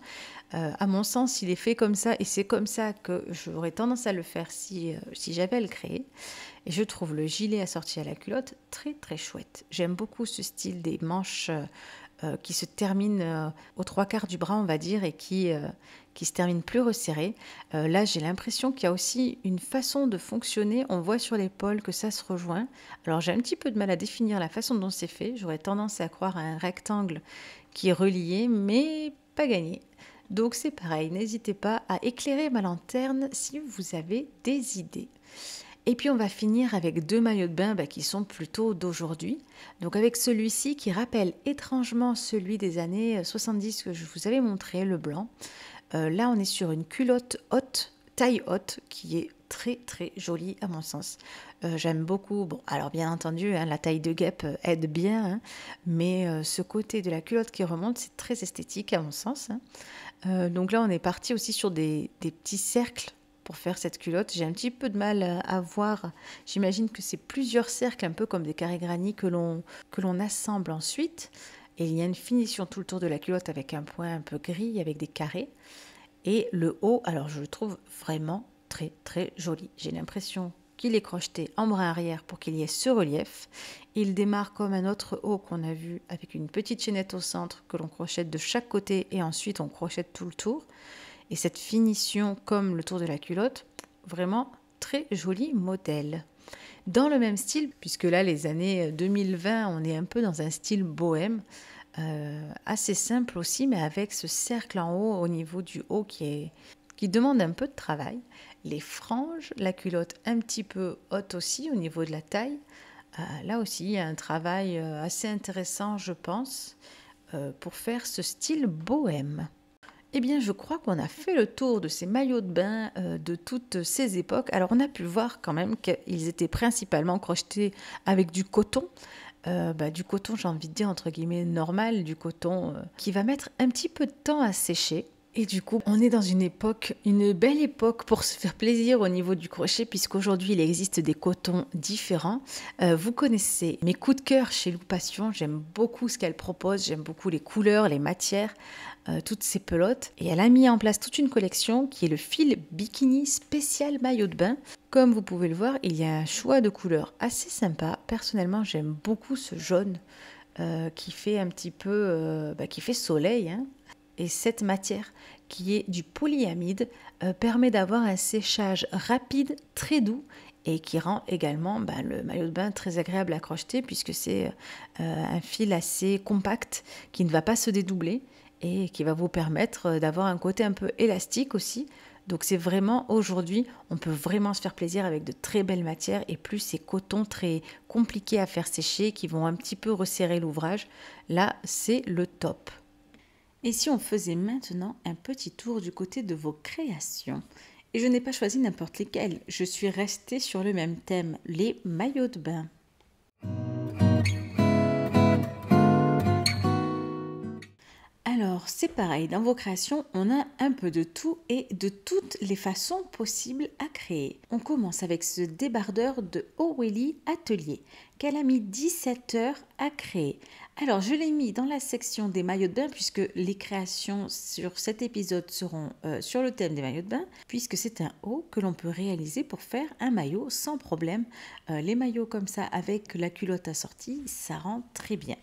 Euh, à mon sens, il est fait comme ça et c'est comme ça que j'aurais tendance à le faire si, euh, si j'avais à le créer. Et je trouve le gilet assorti à la culotte très très chouette. J'aime beaucoup ce style des manches qui se terminent aux trois quarts du bras, on va dire, et qui, qui se termine plus resserré. Euh, là, j'ai l'impression qu'il y a aussi une façon de fonctionner. On voit sur l'épaule que ça se rejoint. Alors, j'ai un petit peu de mal à définir la façon dont c'est fait. J'aurais tendance à croire à un rectangle qui est relié, mais pas gagné. Donc, c'est pareil. N'hésitez pas à éclairer ma lanterne si vous avez des idées. Et puis on va finir avec deux maillots de bain bah, qui sont plutôt d'aujourd'hui. Donc avec celui-ci qui rappelle étrangement celui des années 70 euh, que je vous avais montré, le blanc. Euh, là, on est sur une culotte haute, taille haute, qui est très très jolie à mon sens. Euh, j'aime beaucoup, alors bien entendu, hein, la taille de guêpe euh, aide bien, hein, mais ce côté de la culotte qui remonte, c'est très esthétique à mon sens. Hein. donc là, on est parti aussi sur des, petits cercles pour faire cette culotte. J'ai un petit peu de mal à voir. J'imagine que c'est plusieurs cercles, un peu comme des carrés l'on que l'on assemble ensuite. Et il y a une finition tout le tour de la culotte avec un point un peu gris, avec des carrés. Et le haut, alors je le trouve vraiment très très joli. J'ai l'impression qu'il est crocheté en bras arrière pour qu'il y ait ce relief. Il démarre comme un autre haut qu'on a vu avec une petite chaînette au centre que l'on crochète de chaque côté et ensuite on crochète tout le tour. Et cette finition comme le tour de la culotte, vraiment très joli modèle. Dans le même style, puisque là, les années 2020, on est un peu dans un style bohème, euh, assez simple aussi, mais avec ce cercle en haut au niveau du haut qui, est, qui demande un peu de travail. Les franges, la culotte un petit peu haute aussi au niveau de la taille. Euh, là aussi, il y a un travail euh, assez intéressant, je pense, pour faire ce style bohème. Eh bien, je crois qu'on a fait le tour de ces maillots de bain euh, de toutes ces époques. Alors, on a pu voir quand même qu'ils étaient principalement crochetés avec du coton. Euh, bah, du coton, j'ai envie de dire, entre guillemets, normal, du coton euh, qui va mettre un petit peu de temps à sécher. Et du coup, on est dans une époque, une belle époque pour se faire plaisir au niveau du crochet, puisqu'aujourd'hui, il existe des cotons différents. vous connaissez mes coups de cœur chez Lou J'aime beaucoup ce qu'elle propose, j'aime beaucoup les couleurs, les matières. Euh, toutes ces pelotes. Et elle a mis en place toute une collection qui est le fil bikini spécial maillot de bain. Comme vous pouvez le voir, il y a un choix de couleurs assez sympa. Personnellement, j'aime beaucoup ce jaune euh, qui fait un petit peu... Euh, bah, qui fait soleil. Hein. Et cette matière qui est du polyamide permet d'avoir un séchage rapide, très doux et qui rend également bah, le maillot de bain très agréable à crocheter puisque c'est un fil assez compact qui ne va pas se dédoubler et qui va vous permettre euh, d'avoir un côté un peu élastique aussi. Donc c'est vraiment aujourd'hui, on peut vraiment se faire plaisir avec de très belles matières et plus ces cotons très compliqués à faire sécher qui vont un petit peu resserrer l'ouvrage. Là, c'est le top. Et si on faisait maintenant un petit tour du côté de vos créations Et je n'ai pas choisi n'importe lesquelles, je suis restée sur le même thème, les maillots de bain. Alors, c'est pareil, dans vos créations, on a un peu de tout et de toutes les façons possibles à créer. On commence avec ce débardeur de O'Reilly Atelier qu'elle a mis 17 heures à créer. Alors, je l'ai mis dans la section des maillots de bain puisque les créations sur cet épisode seront euh, sur le thème des maillots de bain puisque c'est un haut que l'on peut réaliser pour faire un maillot sans problème. Euh, les maillots comme ça avec la culotte assortie, ça rend très bien.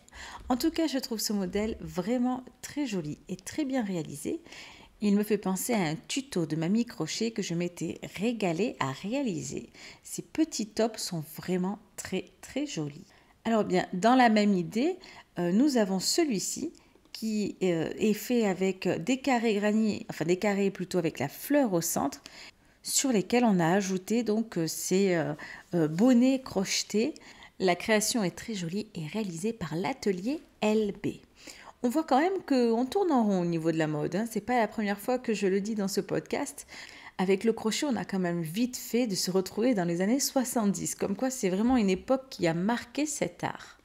En tout cas, je trouve ce modèle vraiment très joli et très bien réalisé. Il me fait penser à un tuto de mamie crochet que je m'étais régalée à réaliser. Ces petits tops sont vraiment très très jolis. Alors bien, dans la même idée, euh, nous avons celui-ci qui euh, est fait avec des carrés graniers, enfin des carrés plutôt avec la fleur au centre, sur lesquels on a ajouté donc euh, ces bonnets crochetés la création est très jolie et réalisée par l'atelier LB. On voit quand même qu'on tourne en rond au niveau de la mode. Hein. C'est pas la première fois que je le dis dans ce podcast. Avec le crochet, on a quand même vite fait de se retrouver dans les années 70. Comme quoi, c'est vraiment une époque qui a marqué cet art.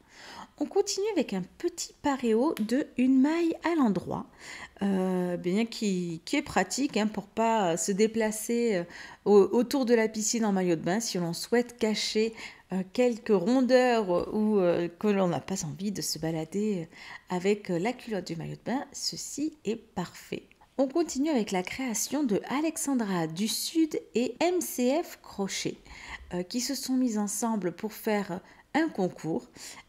On continue avec un petit paréo de une maille à l'endroit, euh, bien qui, est pratique pour hein, pour pas se déplacer euh, autour de la piscine en maillot de bain si l'on souhaite cacher euh, quelques rondeurs ou euh, que l'on n'a pas envie de se balader euh, avec la culotte du maillot de bain, ceci est parfait. On continue avec la création de Alexandra du Sud et MCF Crochet qui se sont mis ensemble pour faire un concours.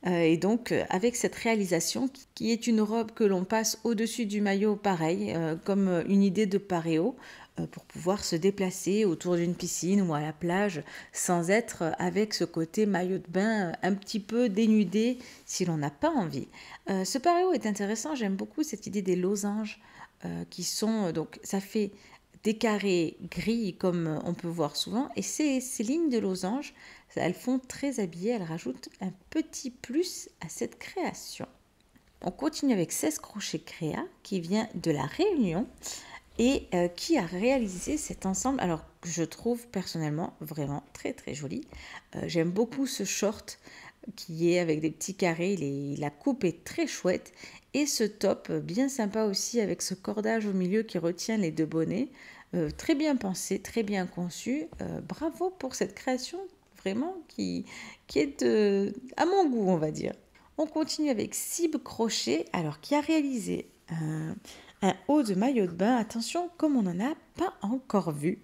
et donc, avec cette réalisation, qui est une robe que l'on passe au-dessus du maillot, pareil, comme une idée de pareo. Euh, pour pouvoir se déplacer autour d'une piscine ou à la plage sans être avec ce côté maillot de bain euh, un petit peu dénudé si l'on n'a pas envie. Euh, ce paréo est intéressant, j'aime beaucoup cette idée des losanges qui sont donc ça fait des carrés gris comme on peut voir souvent et ces, ces lignes de losanges elles font très habillées, elles rajoutent un petit plus à cette création. On continue avec 16 crochets créa qui vient de la Réunion et euh, qui a réalisé cet ensemble. Alors, je trouve personnellement vraiment très très joli. Euh, j'aime beaucoup ce short qui est avec des petits carrés. la coupe est très chouette. Et ce top euh, bien sympa aussi avec ce cordage au milieu qui retient les deux bonnets. très bien pensé, très bien conçu. bravo pour cette création vraiment qui, qui est à mon goût, on va dire. On continue avec Sib Crochet, alors qui a réalisé un haut de maillot de bain. Attention, comme on n'en a pas encore vu.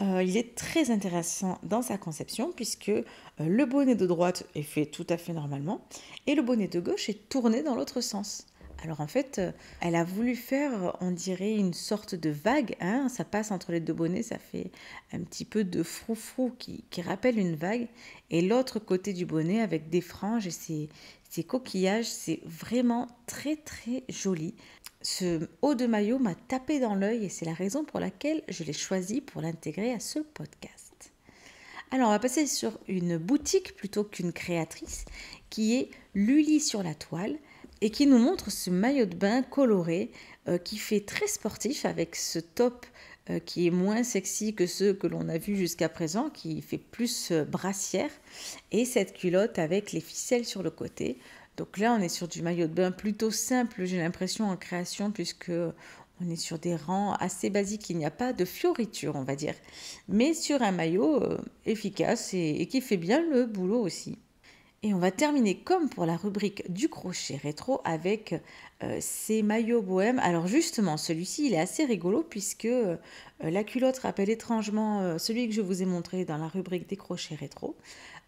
Euh, il est très intéressant dans sa conception puisque euh, le bonnet de droite est fait tout à fait normalement et le bonnet de gauche est tourné dans l'autre sens. Alors en fait, euh, elle a voulu faire, on dirait, une sorte de vague. Hein. ça passe entre les deux bonnets, ça fait un petit peu de frou- qui, qui rappelle une vague. Et l'autre côté du bonnet avec des franges et ces ses coquillages, c'est vraiment très très joli ce haut de maillot m'a tapé dans l'œil et c'est la raison pour laquelle je l'ai choisi pour l'intégrer à ce podcast. Alors on va passer sur une boutique plutôt qu'une créatrice qui est Lully sur la toile et qui nous montre ce maillot de bain coloré euh, qui fait très sportif avec ce top euh, qui est moins sexy que ceux que l'on a vus jusqu'à présent, qui fait plus euh, brassière, et cette culotte avec les ficelles sur le côté. Donc là, on est sur du maillot de bain plutôt simple, j'ai l'impression, en création, puisque on est sur des rangs assez basiques, il n'y a pas de fioritures, on va dire, mais sur un maillot euh, efficace et, qui fait bien le boulot aussi. Et on va terminer comme pour la rubrique du crochet rétro avec euh, ces maillots bohèmes. Alors justement, celui-ci, il est assez rigolo puisque euh, la culotte rappelle étrangement celui que je vous ai montré dans la rubrique des crochets rétro.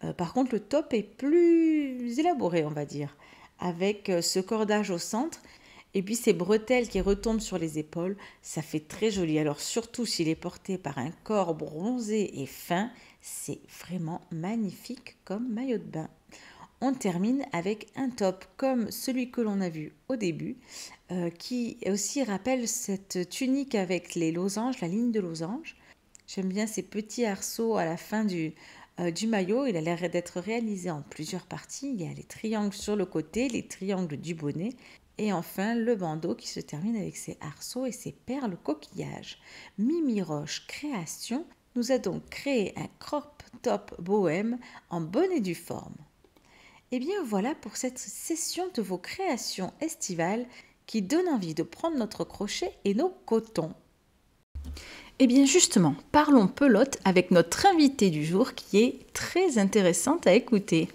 Euh, par contre, le top est plus élaboré, on va dire, avec euh, ce cordage au centre et puis ces bretelles qui retombent sur les épaules. Ça fait très joli. Alors surtout s'il est porté par un corps bronzé et fin, c'est vraiment magnifique comme maillot de bain. On termine avec un top comme celui que l'on a vu au début, euh, qui aussi rappelle cette tunique avec les losanges, la ligne de losanges. J'aime bien ces petits arceaux à la fin du, euh, du maillot. Il a l'air d'être réalisé en plusieurs parties. Il y a les triangles sur le côté, les triangles du bonnet et enfin le bandeau qui se termine avec ses arceaux et ses perles coquillages. Mimi Roche Création nous a donc créé un crop top bohème en bonnet du forme. Et eh bien voilà pour cette session de vos créations estivales qui donne envie de prendre notre crochet et nos cotons. Eh bien justement, parlons pelote avec notre invité du jour qui est très intéressante à écouter.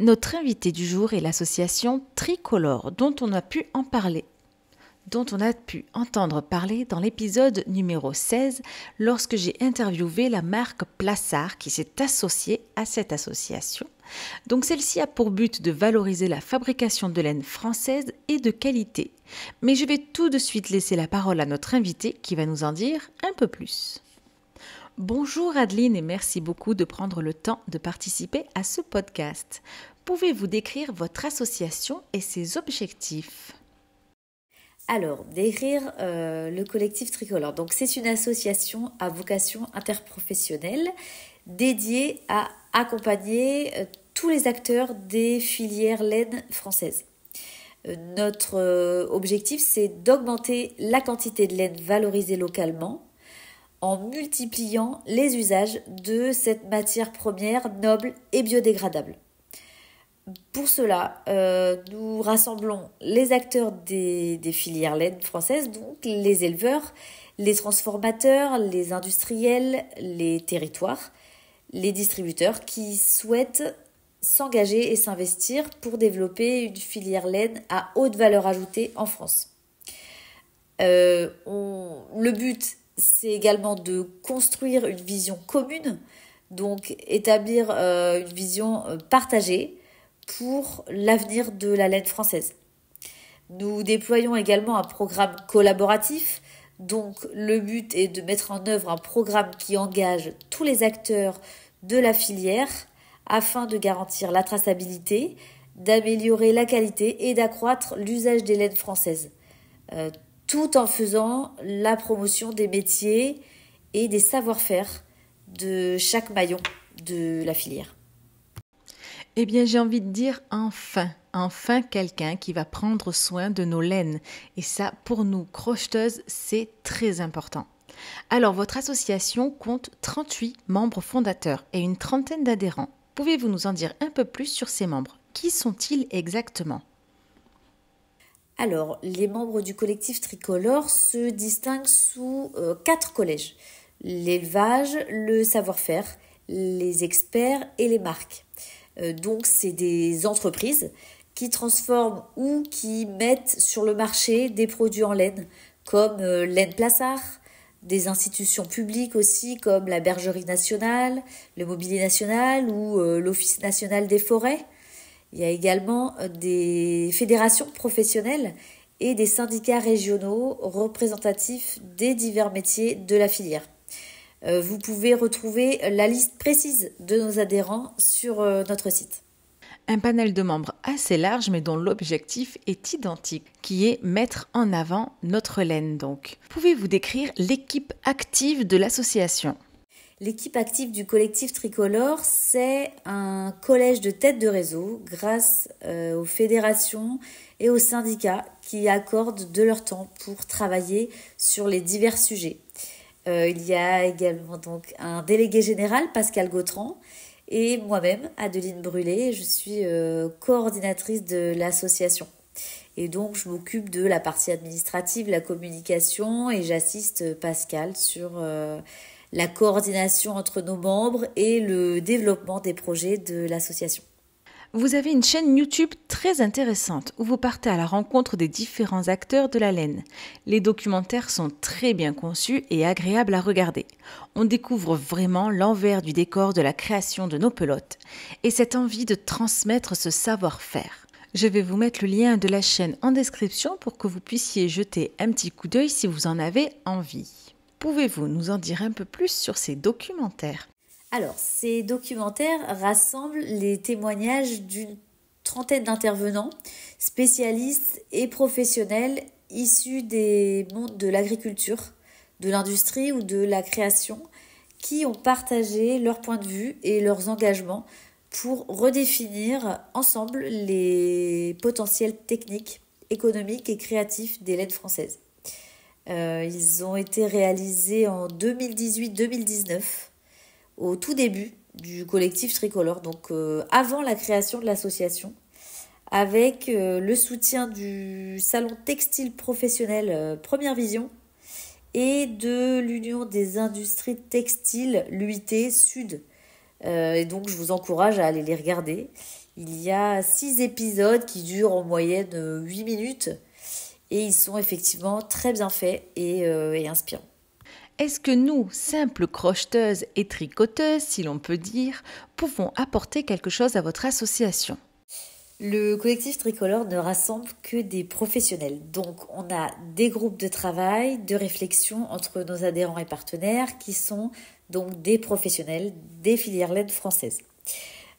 Notre invité du jour est l'association Tricolore dont on a pu en parler dont on a pu entendre parler dans l'épisode numéro 16 lorsque j'ai interviewé la marque Plassard qui s'est associée à cette association donc celle-ci a pour but de valoriser la fabrication de laine française et de qualité. Mais je vais tout de suite laisser la parole à notre invité qui va nous en dire un peu plus. Bonjour Adeline et merci beaucoup de prendre le temps de participer à ce podcast. Pouvez-vous décrire votre association et ses objectifs alors, décrire euh, le collectif tricolore. Donc, c'est une association à vocation interprofessionnelle dédié à accompagner euh, tous les acteurs des filières laine françaises. Euh, notre euh, objectif, c'est d'augmenter la quantité de laine valorisée localement en multipliant les usages de cette matière première noble et biodégradable. Pour cela, nous rassemblons les acteurs des, des, filières laine françaises, donc les éleveurs, les transformateurs, les industriels, les territoires, les distributeurs qui souhaitent s'engager et s'investir pour développer une filière laine à haute valeur ajoutée en France. Euh, le but, c'est également de construire une vision commune, donc établir euh, une vision euh, partagée pour l'avenir de la laine française. Nous déployons également un programme collaboratif donc le but est de mettre en œuvre un programme qui engage tous les acteurs de la filière afin de garantir la traçabilité, d'améliorer la qualité et d'accroître l'usage des laines françaises, euh, tout en faisant la promotion des métiers et des savoir-faire de chaque maillon de la filière. Eh bien j'ai envie de dire enfin enfin quelqu'un qui va prendre soin de nos laines. Et ça, pour nous crocheteuses, c'est très important. Alors, votre association compte 38 membres fondateurs et une trentaine d'adhérents. Pouvez-vous nous en dire un peu plus sur ces membres Qui sont-ils exactement alors, les membres du collectif tricolore se distinguent sous euh, quatre collèges. L'élevage, le savoir-faire, les experts et les marques. Euh, donc, c'est des entreprises qui transforment ou qui mettent sur le marché des produits en laine, comme euh, Laine Plassard, des institutions publiques aussi comme la Bergerie nationale, le Mobilier national ou euh, l'Office national des forêts. Il y a également euh, des fédérations professionnelles et des syndicats régionaux représentatifs des divers métiers de la filière. Vous pouvez retrouver la liste précise de nos adhérents sur notre site un panel de membres assez large mais dont l'objectif est identique, qui est mettre en avant notre laine donc. Pouvez-vous décrire l'équipe active de l'association L'équipe active du collectif Tricolore, c'est un collège de têtes de réseau grâce euh, aux fédérations et aux syndicats qui accordent de leur temps pour travailler sur les divers sujets. Euh, il y a également donc un délégué général, Pascal Gautran, et moi-même, Adeline Brûlé, je suis euh, coordinatrice de l'association. Et donc, je m'occupe de la partie administrative, la communication, et j'assiste euh, Pascal sur euh, la coordination entre nos membres et le développement des projets de l'association vous avez une chaîne YouTube très intéressante où vous partez à la rencontre des différents acteurs de la laine. Les documentaires sont très bien conçus et agréables à regarder. On découvre vraiment l'envers du décor de la création de nos pelotes et cette envie de transmettre ce savoir-faire. Je vais vous mettre le lien de la chaîne en description pour que vous puissiez jeter un petit coup d'œil si vous en avez envie. Pouvez-vous nous en dire un peu plus sur ces documentaires alors, ces documentaires rassemblent les témoignages d'une trentaine d'intervenants, spécialistes et professionnels issus des mondes de l'agriculture, de l'industrie ou de la création, qui ont partagé leur point de vue et leurs engagements pour redéfinir ensemble les potentiels techniques, économiques et créatifs des laines françaises. Euh, ils ont été réalisés en 2018-2019 au tout début du collectif tricolore, donc euh, avant la création de l'association, avec euh, le soutien du Salon Textile Professionnel euh, Première Vision et de l'Union des Industries Textiles, l'UIT Sud. et donc je vous encourage à aller les regarder. Il y a six épisodes qui durent en moyenne huit minutes et ils sont effectivement très bien faits et inspirants. Est-ce que nous, simples crocheteuses et tricoteuses, si l'on peut dire, pouvons apporter quelque chose à votre association le collectif tricolore ne rassemble que des professionnels. Donc on a des groupes de travail, de réflexion entre nos adhérents et partenaires qui sont donc des professionnels des filières LED françaises.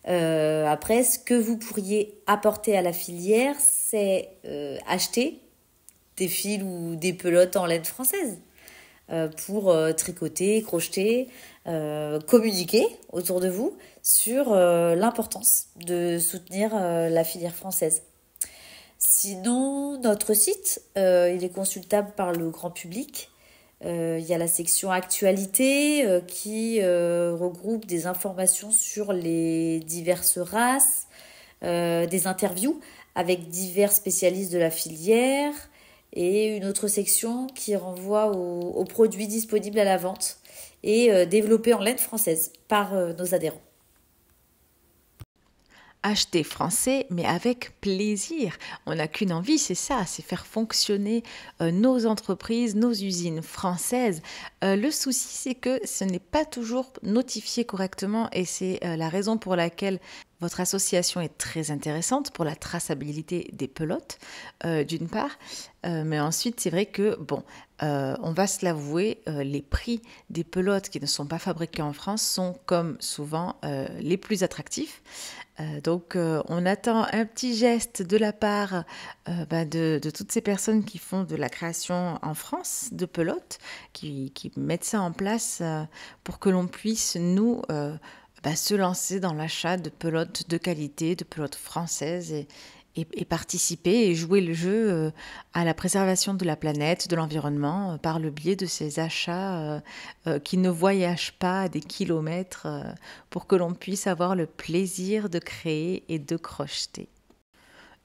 Euh, après, ce que vous pourriez apporter à la filière, c'est euh, acheter des fils ou des pelotes en laine française. Euh, pour euh, tricoter, crocheter, euh, communiquer autour de vous sur l'importance de soutenir la filière française. Sinon, notre site, il est consultable par le grand public. il y a la section actualité qui regroupe des informations sur les diverses races, des interviews avec divers spécialistes de la filière, et une autre section qui renvoie aux, produits disponibles à la vente et euh, développés en laine française par euh, nos adhérents. Acheter français, mais avec plaisir. On n'a qu'une envie, c'est ça, c'est faire fonctionner euh, nos entreprises, nos usines françaises. le souci, c'est que ce n'est pas toujours notifié correctement et c'est la raison pour laquelle votre association est très intéressante pour la traçabilité des pelotes, euh, d'une part, euh, mais ensuite c'est vrai que, bon, euh, on va se l'avouer, les prix des pelotes qui ne sont pas fabriquées en France sont comme souvent les plus attractifs. donc on attend un petit geste de la part ben de, toutes ces personnes qui font de la création en France de pelotes, qui mettent ça en place pour que l'on puisse, nous, bah, se lancer dans l'achat de pelotes de qualité, de pelotes françaises et, participer et jouer le jeu euh, à la préservation de la planète, de l'environnement, euh, par le biais de ces achats euh, qui ne voyagent pas des kilomètres pour que l'on puisse avoir le plaisir de créer et de crocheter.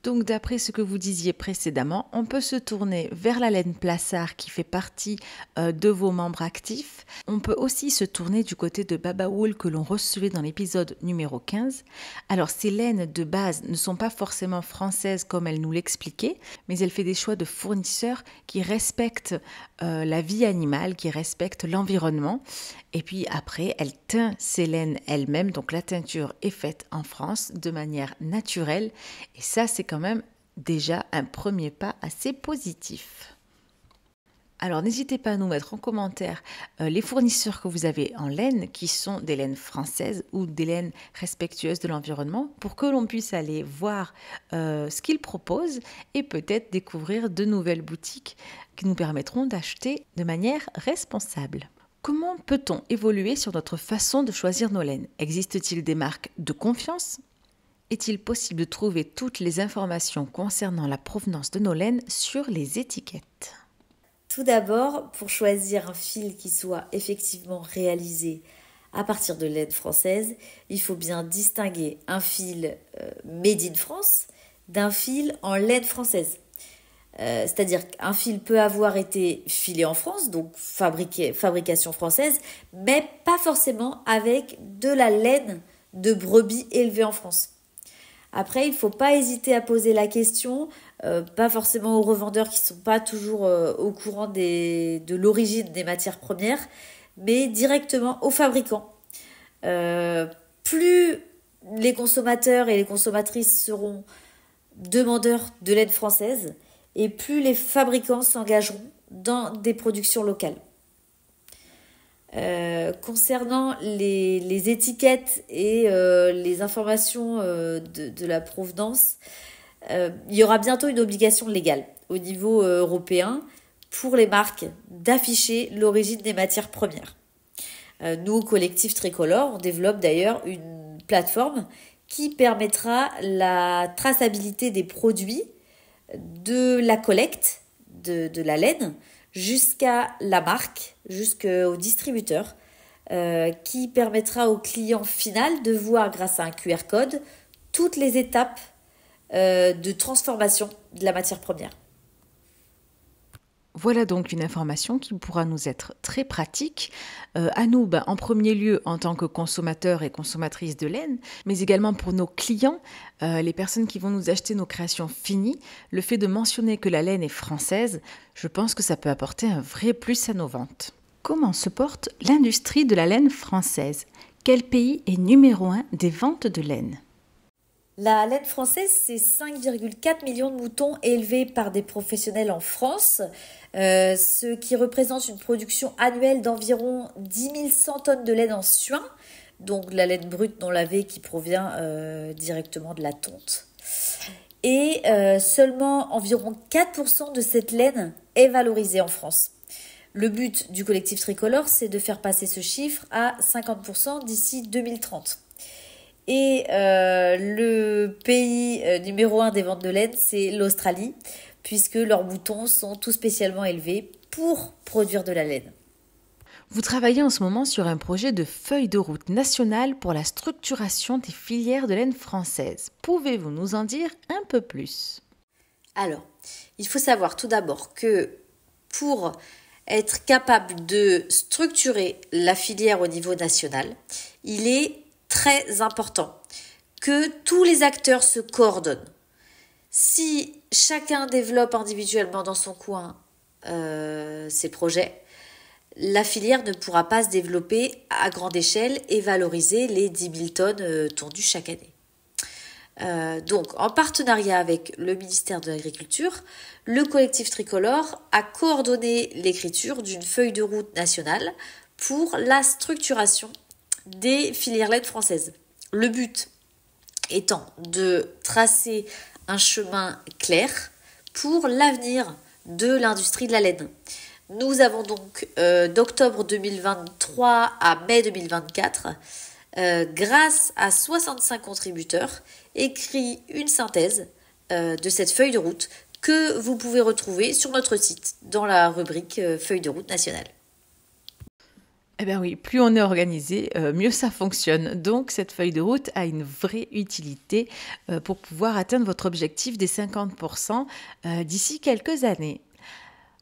Donc d'après ce que vous disiez précédemment, on peut se tourner vers la laine Plassard qui fait partie euh, de vos membres actifs. On peut aussi se tourner du côté de Baba Wool que l'on recevait dans l'épisode numéro 15. Alors ces laines de base ne sont pas forcément françaises comme elle nous l'expliquait, mais elle fait des choix de fournisseurs qui respectent euh, la vie animale, qui respectent l'environnement. Et puis après, elle teint ses laines elle-même. Donc la teinture est faite en France de manière naturelle. Et ça, c'est quand même déjà un premier pas assez positif. Alors n'hésitez pas à nous mettre en commentaire euh, les fournisseurs que vous avez en laine, qui sont des laines françaises ou des laines respectueuses de l'environnement, pour que l'on puisse aller voir euh, ce qu'ils proposent et peut-être découvrir de nouvelles boutiques qui nous permettront d'acheter de manière responsable. Comment peut-on évoluer sur notre façon de choisir nos laines Existe-t-il des marques de confiance est-il possible de trouver toutes les informations concernant la provenance de nos laines sur les étiquettes Tout d'abord, pour choisir un fil qui soit effectivement réalisé à partir de laine française, il faut bien distinguer un fil euh, made in France d'un fil en laine française. Euh, c'est-à-dire qu'un fil peut avoir été filé en France, donc fabriqué, fabrication française, mais pas forcément avec de la laine de brebis élevée en France. Après, il ne faut pas hésiter à poser la question, euh, pas forcément aux revendeurs qui ne sont pas toujours euh, au courant de l'origine des matières premières, mais directement aux fabricants. Euh, plus les consommateurs et les consommatrices seront demandeurs de l'aide française, et plus les fabricants s'engageront dans des productions locales. Euh, concernant les, étiquettes et euh, les informations euh, de, la provenance, il y aura bientôt une obligation légale au niveau européen pour les marques d'afficher l'origine des matières premières. nous, au collectif Tricolore, on développe d'ailleurs une plateforme qui permettra la traçabilité des produits de la collecte de la laine jusqu'à la marque, jusqu'au distributeur, euh, qui permettra au client final de voir grâce à un QR code toutes les étapes euh, de transformation de la matière première. Voilà donc une information qui pourra nous être très pratique, euh, à nous ben, en premier lieu en tant que consommateurs et consommatrices de laine, mais également pour nos clients, euh, les personnes qui vont nous acheter nos créations finies. Le fait de mentionner que la laine est française, je pense que ça peut apporter un vrai plus à nos ventes. Comment se porte l'industrie de la laine française Quel pays est numéro un des ventes de laine la laine française, c'est 5,4 millions de moutons élevés par des professionnels en France, euh, ce qui représente une production annuelle d'environ 10 100 tonnes de laine en suin, donc la laine brute non lavée qui provient euh, directement de la tonte. Et euh, seulement environ 4% de cette laine est valorisée en France. Le but du collectif tricolore, c'est de faire passer ce chiffre à 50% d'ici 2030. Et euh, le pays euh, numéro un des ventes de laine, c'est l'Australie, puisque leurs boutons sont tout spécialement élevés pour produire de la laine. Vous travaillez en ce moment sur un projet de feuille de route nationale pour la structuration des filières de laine française. Pouvez-vous nous en dire un peu plus Alors, il faut savoir tout d'abord que pour être capable de structurer la filière au niveau national, il est très important que tous les acteurs se coordonnent. Si chacun développe individuellement dans son coin euh, ses projets, la filière ne pourra pas se développer à grande échelle et valoriser les 10 000 tonnes euh, tondues chaque année. Euh, donc, en partenariat avec le ministère de l'Agriculture, le collectif tricolore a coordonné l'écriture d'une feuille de route nationale pour la structuration des filières LED françaises. Le but étant de tracer un chemin clair pour l'avenir de l'industrie de la laine. Nous avons donc euh, d'octobre 2023 à mai 2024, euh, grâce à 65 contributeurs, écrit une synthèse euh, de cette feuille de route que vous pouvez retrouver sur notre site dans la rubrique feuille de route nationale. Eh bien oui, plus on est organisé, euh, mieux ça fonctionne. Donc cette feuille de route a une vraie utilité euh, pour pouvoir atteindre votre objectif des 50% euh, d'ici quelques années.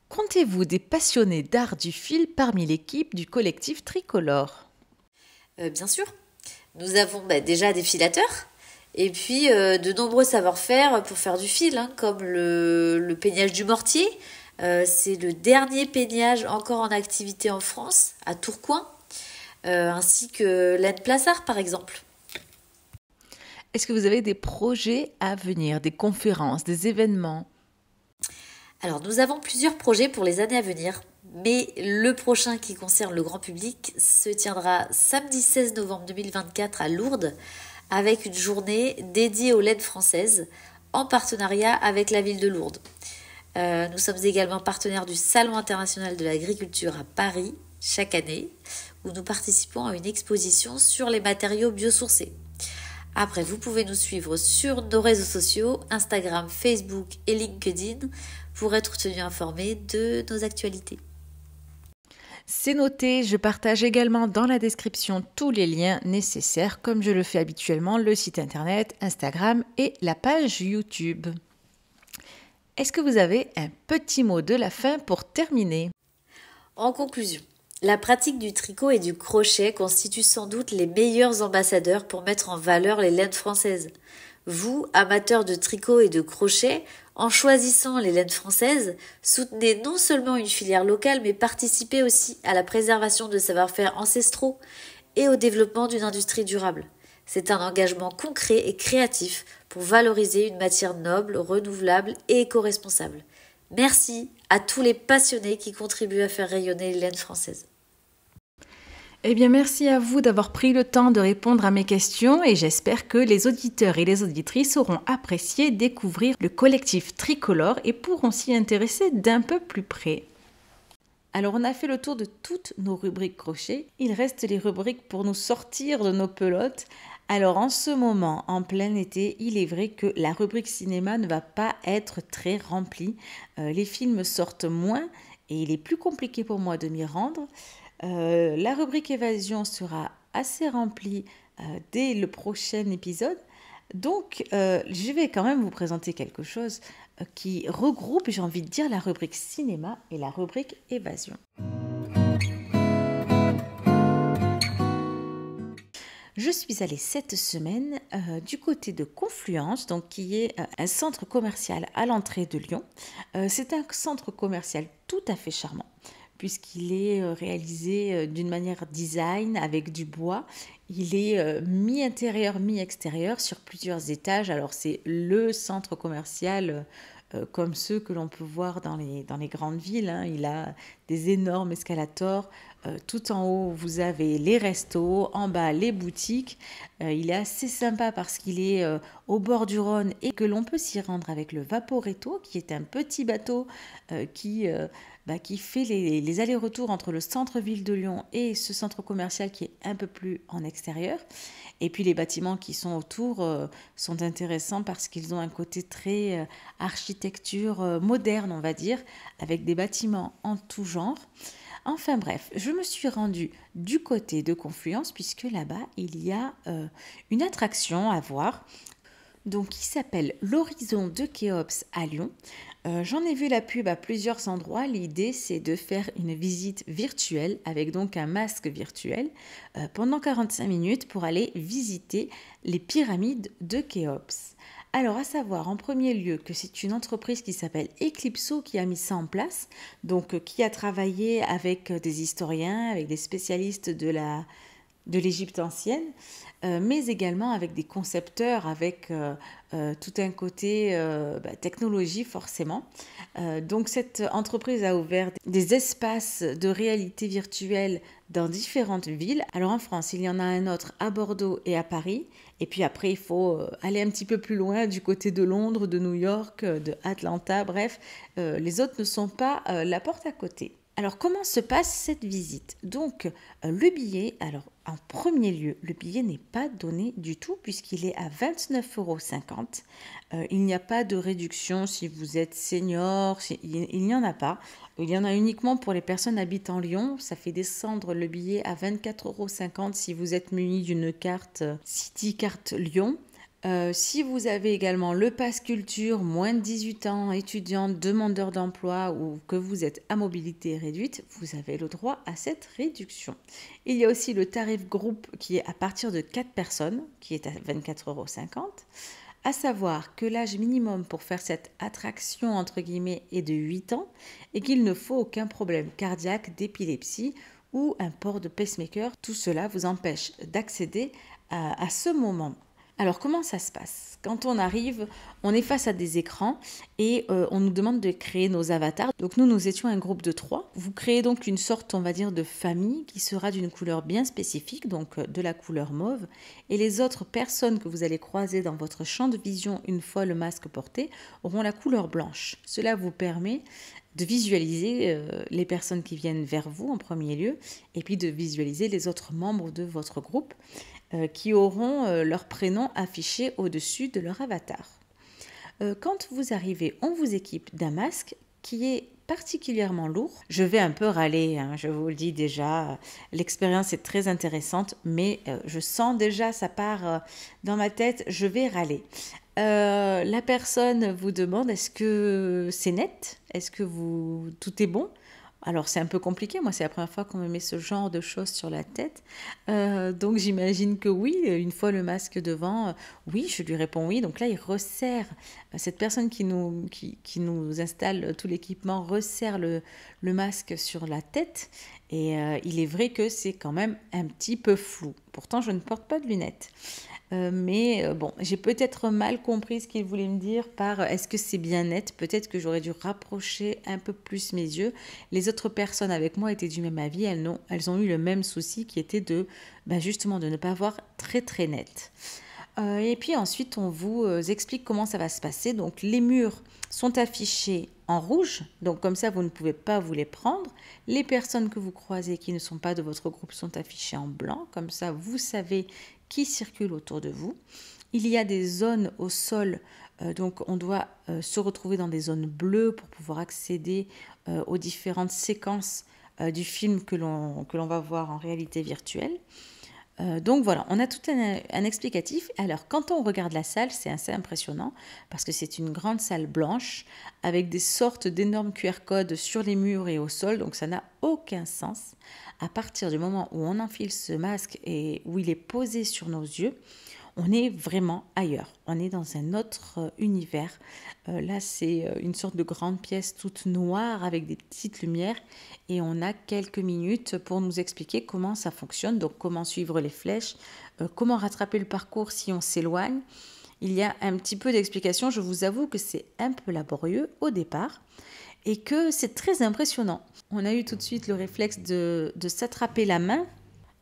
Comptez-vous des passionnés d'art du fil parmi l'équipe du collectif Tricolore Bien sûr. Nous avons bah, déjà des filateurs et puis de nombreux savoir-faire pour faire du fil, hein, comme le peignage du mortier, euh, c'est le dernier peignage encore en activité en France, à Tourcoing, euh, ainsi que l'Aide Plassard par exemple. Est-ce que vous avez des projets à venir, des conférences, des événements Alors nous avons plusieurs projets pour les années à venir, mais le prochain qui concerne le grand public se tiendra samedi 16 novembre 2024 à Lourdes avec une journée dédiée aux LED françaises en partenariat avec la ville de Lourdes. Euh, nous sommes également partenaires du Salon international de l'agriculture à Paris chaque année, où nous participons à une exposition sur les matériaux biosourcés. Après, vous pouvez nous suivre sur nos réseaux sociaux, Instagram, Facebook et LinkedIn, pour être tenu informé de nos actualités. C'est noté, je partage également dans la description tous les liens nécessaires, comme je le fais habituellement, le site internet, Instagram et la page YouTube. Est-ce que vous avez un petit mot de la fin pour terminer En conclusion, la pratique du tricot et du crochet constitue sans doute les meilleurs ambassadeurs pour mettre en valeur les laines françaises. Vous, amateurs de tricot et de crochet, en choisissant les laines françaises, soutenez non seulement une filière locale, mais participez aussi à la préservation de savoir-faire ancestraux et au développement d'une industrie durable. C'est un engagement concret et créatif pour valoriser une matière noble, renouvelable et éco-responsable. Merci à tous les passionnés qui contribuent à faire rayonner les française. Eh bien, merci à vous d'avoir pris le temps de répondre à mes questions et j'espère que les auditeurs et les auditrices auront apprécié découvrir le collectif tricolore et pourront s'y intéresser d'un peu plus près. Alors on a fait le tour de toutes nos rubriques crochet. Il reste les rubriques pour nous sortir de nos pelotes alors en ce moment, en plein été, il est vrai que la rubrique cinéma ne va pas être très remplie. Euh, les films sortent moins et il est plus compliqué pour moi de m'y rendre. Euh, la rubrique évasion sera assez remplie euh, dès le prochain épisode. Donc, je vais quand même vous présenter quelque chose qui regroupe, j'ai envie de dire, la rubrique cinéma et la rubrique évasion. Je suis allée cette semaine euh, du côté de Confluence, donc qui est euh, un centre commercial à l'entrée de Lyon. Euh, c'est un centre commercial tout à fait charmant puisqu'il est réalisé d'une manière design avec du bois. Il est mi-intérieur, mi-extérieur sur plusieurs étages. Alors c'est le centre commercial comme ceux que l'on peut voir dans les, grandes villes. Hein. Il a des énormes escalators euh, tout en haut, vous avez les restos, en bas, les boutiques. Euh, il est assez sympa parce qu'il est euh, au bord du Rhône et que l'on peut s'y rendre avec le Vaporetto, qui est un petit bateau qui, bah, qui fait les, les allers-retours entre le centre-ville de Lyon et ce centre commercial qui est un peu plus en extérieur. Et puis les bâtiments qui sont autour sont intéressants parce qu'ils ont un côté très architecture moderne, on va dire, avec des bâtiments en tout genre. Enfin bref, je me suis rendue du côté de Confluence puisque là-bas, il y a euh, une attraction à voir. Donc, qui s'appelle l'horizon de Khéops à Lyon. Euh, j'en ai vu la pub à plusieurs endroits. L'idée, c'est de faire une visite virtuelle avec donc un masque virtuel euh, pendant 45 minutes pour aller visiter les pyramides de Kéops. Alors, à savoir en premier lieu que c'est une entreprise qui s'appelle Eclipso qui a mis ça en place, donc euh, qui a travaillé avec euh, des historiens, avec des spécialistes de la de l'Égypte ancienne, euh, mais également avec des concepteurs, avec euh, euh, tout un côté bah, technologie forcément. donc cette entreprise a ouvert des espaces de réalité virtuelle dans différentes villes. Alors en France, il y en a un autre à Bordeaux et à Paris. Et puis après, il faut aller un petit peu plus loin du côté de Londres, de New York, de Atlanta, bref, les autres ne sont pas la porte à côté. Alors comment se passe cette visite Donc euh, le billet, alors en premier lieu, le billet n'est pas donné du tout puisqu'il est à 29,50 euros. Euh, il n'y a pas de réduction si vous êtes senior, il n'y en a pas. Il y en a uniquement pour les personnes habitant Lyon. Ça fait descendre le billet à 24,50 euros si vous êtes muni d'une carte euh, City Carte Lyon. Euh, si vous avez également le pass culture, moins de 18 ans, étudiant, demandeur d'emploi ou que vous êtes à mobilité réduite, vous avez le droit à cette réduction. Il y a aussi le tarif groupe qui est à partir de 4 personnes, qui est à 24,50 euros. À savoir que l'âge minimum pour faire cette attraction entre guillemets est de 8 ans et qu'il ne faut aucun problème cardiaque, d'épilepsie ou un port de pacemaker. Tout cela vous empêche d'accéder à ce moment. Alors comment ça se passe Quand on arrive, on est face à des écrans et euh, on nous demande de créer nos avatars. Donc nous, nous étions un groupe de trois. Vous créez donc une sorte, on va dire, de famille qui sera d'une couleur bien spécifique, donc euh, de la couleur mauve. Et les autres personnes que vous allez croiser dans votre champ de vision une fois le masque porté auront la couleur blanche. Cela vous permet de visualiser euh, les personnes qui viennent vers vous en premier lieu et puis de visualiser les autres membres de votre groupe. Euh, qui auront euh, leur prénom affiché au-dessus de leur avatar. Euh, quand vous arrivez, on vous équipe d'un masque qui est particulièrement lourd. Je vais un peu râler, hein, je vous le dis déjà. L'expérience est très intéressante, mais je sens déjà sa part dans ma tête, je vais râler. la personne vous demande est-ce que c'est net Est-ce que tout est bon alors c'est un peu compliqué, moi c'est la première fois qu'on me met ce genre de choses sur la tête. Euh, donc j'imagine que oui, une fois le masque devant, euh, oui, je lui réponds oui. Donc là il resserre, cette personne qui nous, qui, nous installe tout l'équipement resserre le, masque sur la tête. Et euh, il est vrai que c'est quand même un petit peu flou. Pourtant je ne porte pas de lunettes. Euh, mais euh, bon, j'ai peut-être mal compris ce qu'il voulait me dire par euh, est-ce que c'est bien net Peut-être que j'aurais dû rapprocher un peu plus mes yeux. Les autres personnes avec moi étaient du même avis, elles, ont, elles ont eu le même souci qui était de bah, justement de ne pas voir très très net. et puis ensuite, on vous explique comment ça va se passer. Donc les murs sont affichés en rouge, donc comme ça vous ne pouvez pas vous les prendre. Les personnes que vous croisez qui ne sont pas de votre groupe sont affichées en blanc, comme ça vous savez qui circulent autour de vous. Il y a des zones au sol, euh, donc on doit euh, se retrouver dans des zones bleues pour pouvoir accéder euh, aux différentes séquences du film que l'on va voir en réalité virtuelle. Euh, donc voilà, on a tout un, un, explicatif. Alors quand on regarde la salle, c'est assez impressionnant parce que c'est une grande salle blanche avec des sortes d'énormes QR codes sur les murs et au sol, donc ça n'a aucun sens. À partir du moment où on enfile ce masque et où il est posé sur nos yeux, on est vraiment ailleurs, on est dans un autre euh, univers. Euh, là, c'est euh, une sorte de grande pièce toute noire avec des petites lumières et on a quelques minutes pour nous expliquer comment ça fonctionne, donc comment suivre les flèches, comment rattraper le parcours si on s'éloigne. Il y a un petit peu d'explication, je vous avoue que c'est un peu laborieux au départ et que c'est très impressionnant. On a eu tout de suite le réflexe de s'attraper la main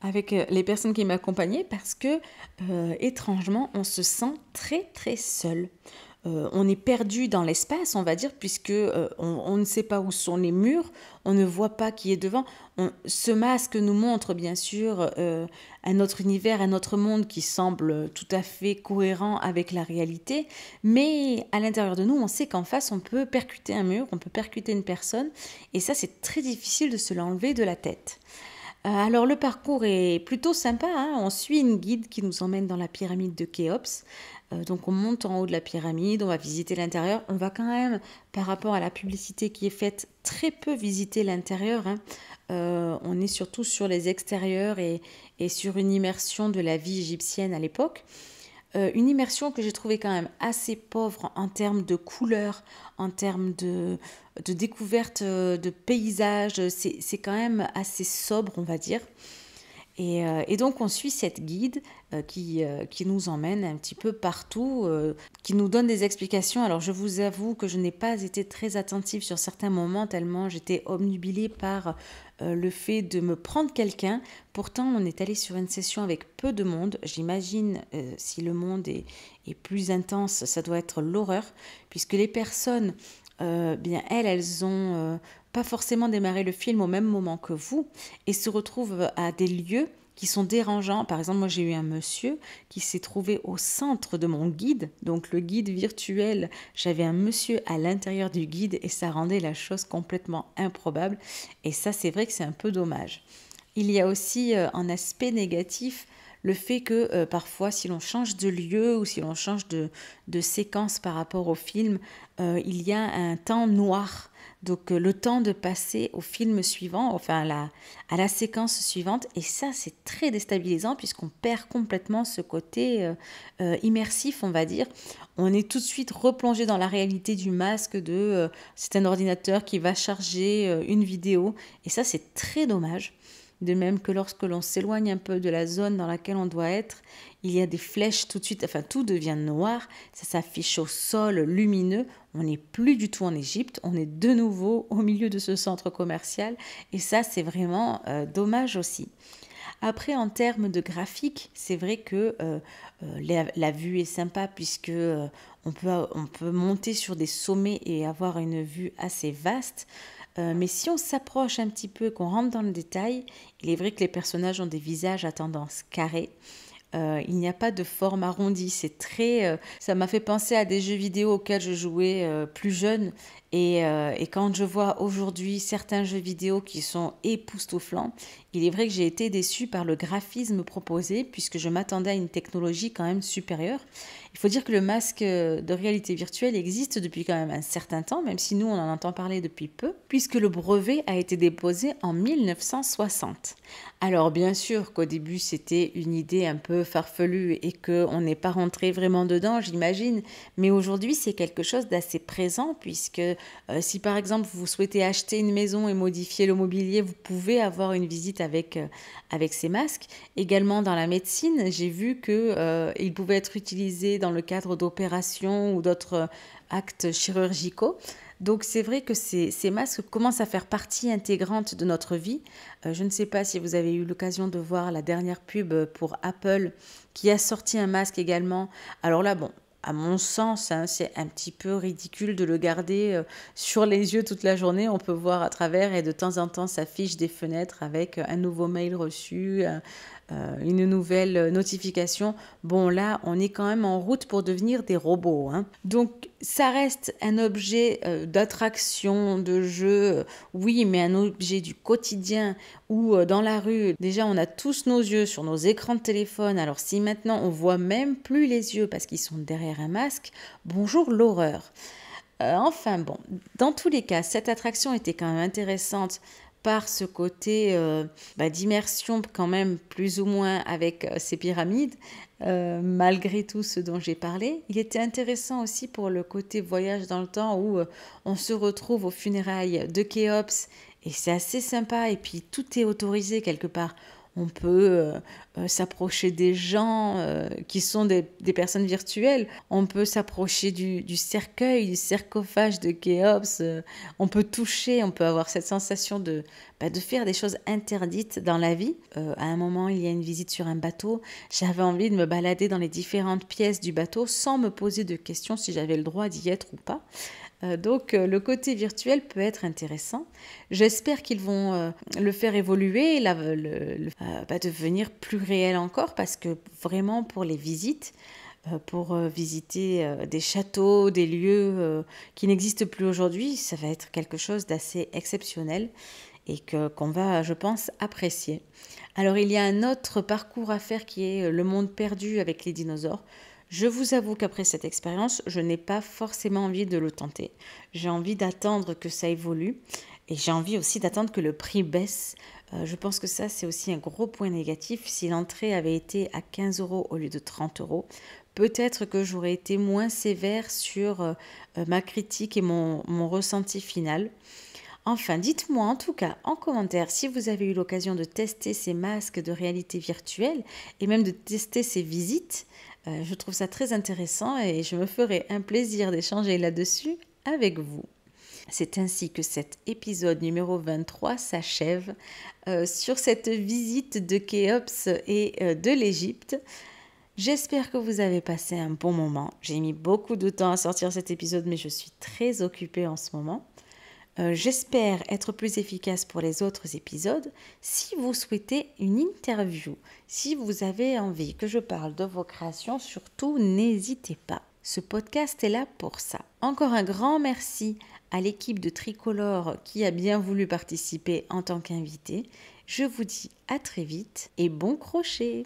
avec euh, les personnes qui m'accompagnaient parce que euh, étrangement on se sent très très seul. Euh, on est perdu dans l'espace, on va dire, puisque on, ne sait pas où sont les murs, on ne voit pas qui est devant. ce masque nous montre bien sûr un autre univers, un autre monde qui semble tout à fait cohérent avec la réalité, mais à l'intérieur de nous, on sait qu'en face, on peut percuter un mur, on peut percuter une personne, et ça, c'est très difficile de se l'enlever de la tête. Euh, alors le parcours est plutôt sympa, hein. on suit une guide qui nous emmène dans la pyramide de Khéops. Euh, donc on monte en haut de la pyramide, on va visiter l'intérieur, on va quand même, par rapport à la publicité qui est faite, très peu visiter l'intérieur. Hein. Euh, on est surtout sur les extérieurs et, sur une immersion de la vie égyptienne à l'époque. une immersion que j'ai trouvée quand même assez pauvre en termes de couleurs, en termes de, de découverte euh, de paysages. C'est quand même assez sobre, on va dire. Et, euh, donc on suit cette guide euh, qui, qui, nous emmène un petit peu partout, qui nous donne des explications. Alors je vous avoue que je n'ai pas été très attentive sur certains moments, tellement j'étais obnubilée par le fait de me prendre quelqu'un. Pourtant, on est allé sur une session avec peu de monde. J'imagine, si le monde est, est, plus intense, ça doit être l'horreur, puisque les personnes euh, bien elles, elles ont euh, pas forcément démarré le film au même moment que vous et se retrouvent à des lieux qui sont dérangeants. Par exemple, moi j'ai eu un monsieur qui s'est trouvé au centre de mon guide, donc le guide virtuel. J'avais un monsieur à l'intérieur du guide et ça rendait la chose complètement improbable. Et ça, c'est vrai que c'est un peu dommage. Il y a aussi euh, un aspect négatif le fait que euh, parfois si l'on change de lieu ou si l'on change de, séquence par rapport au film, euh, il y a un temps noir. Donc euh, le temps de passer au film suivant, enfin à la, séquence suivante. Et ça, c'est très déstabilisant puisqu'on perd complètement ce côté immersif, on va dire. On est tout de suite replongé dans la réalité du masque de c'est un ordinateur qui va charger une vidéo. Et ça, c'est très dommage. De même que lorsque l'on s'éloigne un peu de la zone dans laquelle on doit être, il y a des flèches tout de suite, enfin tout devient noir, ça s'affiche au sol lumineux, on n'est plus du tout en Égypte, on est de nouveau au milieu de ce centre commercial et ça c'est vraiment euh, dommage aussi. Après, en termes de graphique, c'est vrai que euh, euh, la, vue est sympa puisque on, peut, on peut monter sur des sommets et avoir une vue assez vaste. Euh, mais si on s'approche un petit peu, qu'on rentre dans le détail, il est vrai que les personnages ont des visages à tendance carrée. Euh, il n'y a pas de forme arrondie, c'est très. Euh, ça m'a fait penser à des jeux vidéo auxquels je jouais plus jeune. Et, et, quand je vois aujourd'hui certains jeux vidéo qui sont époustouflants, il est vrai que j'ai été déçue par le graphisme proposé, puisque je m'attendais à une technologie quand même supérieure. Il faut dire que le masque euh, de réalité virtuelle existe depuis quand même un certain temps, même si nous on en entend parler depuis peu, puisque le brevet a été déposé en 1960. Alors bien sûr qu'au début c'était une idée un peu farfelue et qu'on n'est pas rentré vraiment dedans, j'imagine, mais aujourd'hui c'est quelque chose d'assez présent puisque euh, si par exemple vous souhaitez acheter une maison et modifier le mobilier, vous pouvez avoir une visite avec, euh, avec ces masques. Également dans la médecine, j'ai vu qu'ils il pouvaient être utilisés dans le cadre d'opérations ou d'autres euh, actes chirurgicaux. Donc c'est vrai que ces, masques commencent à faire partie intégrante de notre vie. Euh, je ne sais pas si vous avez eu l'occasion de voir la dernière pub pour Apple qui a sorti un masque également. Alors là, bon, à mon sens, hein, c'est un petit peu ridicule de le garder euh, sur les yeux toute la journée. On peut voir à travers et de temps en temps s'affiche des fenêtres avec un nouveau mail reçu, un, euh, une nouvelle notification. Bon là, on est quand même en route pour devenir des robots. Hein. Donc ça reste un objet euh, d'attraction, de jeu, euh, oui, mais un objet du quotidien ou dans la rue. Déjà, on a tous nos yeux sur nos écrans de téléphone. Alors si maintenant on voit même plus les yeux parce qu'ils sont derrière un masque, bonjour l'horreur. enfin bon, dans tous les cas, cette attraction était quand même intéressante par ce côté euh, bah, d'immersion quand même plus ou moins avec euh, ces pyramides, euh, malgré tout ce dont j'ai parlé. Il était intéressant aussi pour le côté voyage dans le temps où on se retrouve aux funérailles de Khéops et c'est assez sympa et puis tout est autorisé quelque part on peut euh, euh, s'approcher des gens euh, qui sont des, personnes virtuelles, on peut s'approcher du, cercueil, du sarcophage de Khéops, on peut toucher, on peut avoir cette sensation de, bah, de faire des choses interdites dans la vie. à un moment, il y a une visite sur un bateau, j'avais envie de me balader dans les différentes pièces du bateau sans me poser de questions si j'avais le droit d'y être ou pas. Euh, donc euh, le côté virtuel peut être intéressant. J'espère qu'ils vont euh, le faire évoluer, la, le, le, bah, devenir plus réel encore, parce que vraiment pour les visites, pour visiter des châteaux, des lieux qui n'existent plus aujourd'hui, ça va être quelque chose d'assez exceptionnel et que qu'on va, je pense, apprécier. Alors il y a un autre parcours à faire qui est le monde perdu avec les dinosaures. Je vous avoue qu'après cette expérience, je n'ai pas forcément envie de le tenter. J'ai envie d'attendre que ça évolue et j'ai envie aussi d'attendre que le prix baisse. Euh, je pense que ça, c'est aussi un gros point négatif. Si l'entrée avait été à 15 euros au lieu de 30 euros, peut-être que j'aurais été moins sévère sur euh, euh, ma critique et mon, mon ressenti final. Enfin, dites-moi en tout cas en commentaire si vous avez eu l'occasion de tester ces masques de réalité virtuelle et même de tester ces visites. Euh, je trouve ça très intéressant et je me ferai un plaisir d'échanger là-dessus avec vous. C'est ainsi que cet épisode numéro 23 s'achève euh, sur cette visite de Khéops et euh, de l'Égypte. J'espère que vous avez passé un bon moment. J'ai mis beaucoup de temps à sortir cet épisode, mais je suis très occupée en ce moment. Euh, j'espère être plus efficace pour les autres épisodes. Si vous souhaitez une interview, si vous avez envie que je parle de vos créations, surtout n'hésitez pas. Ce podcast est là pour ça. Encore un grand merci à l'équipe de Tricolore qui a bien voulu participer en tant qu'invité. Je vous dis à très vite et bon crochet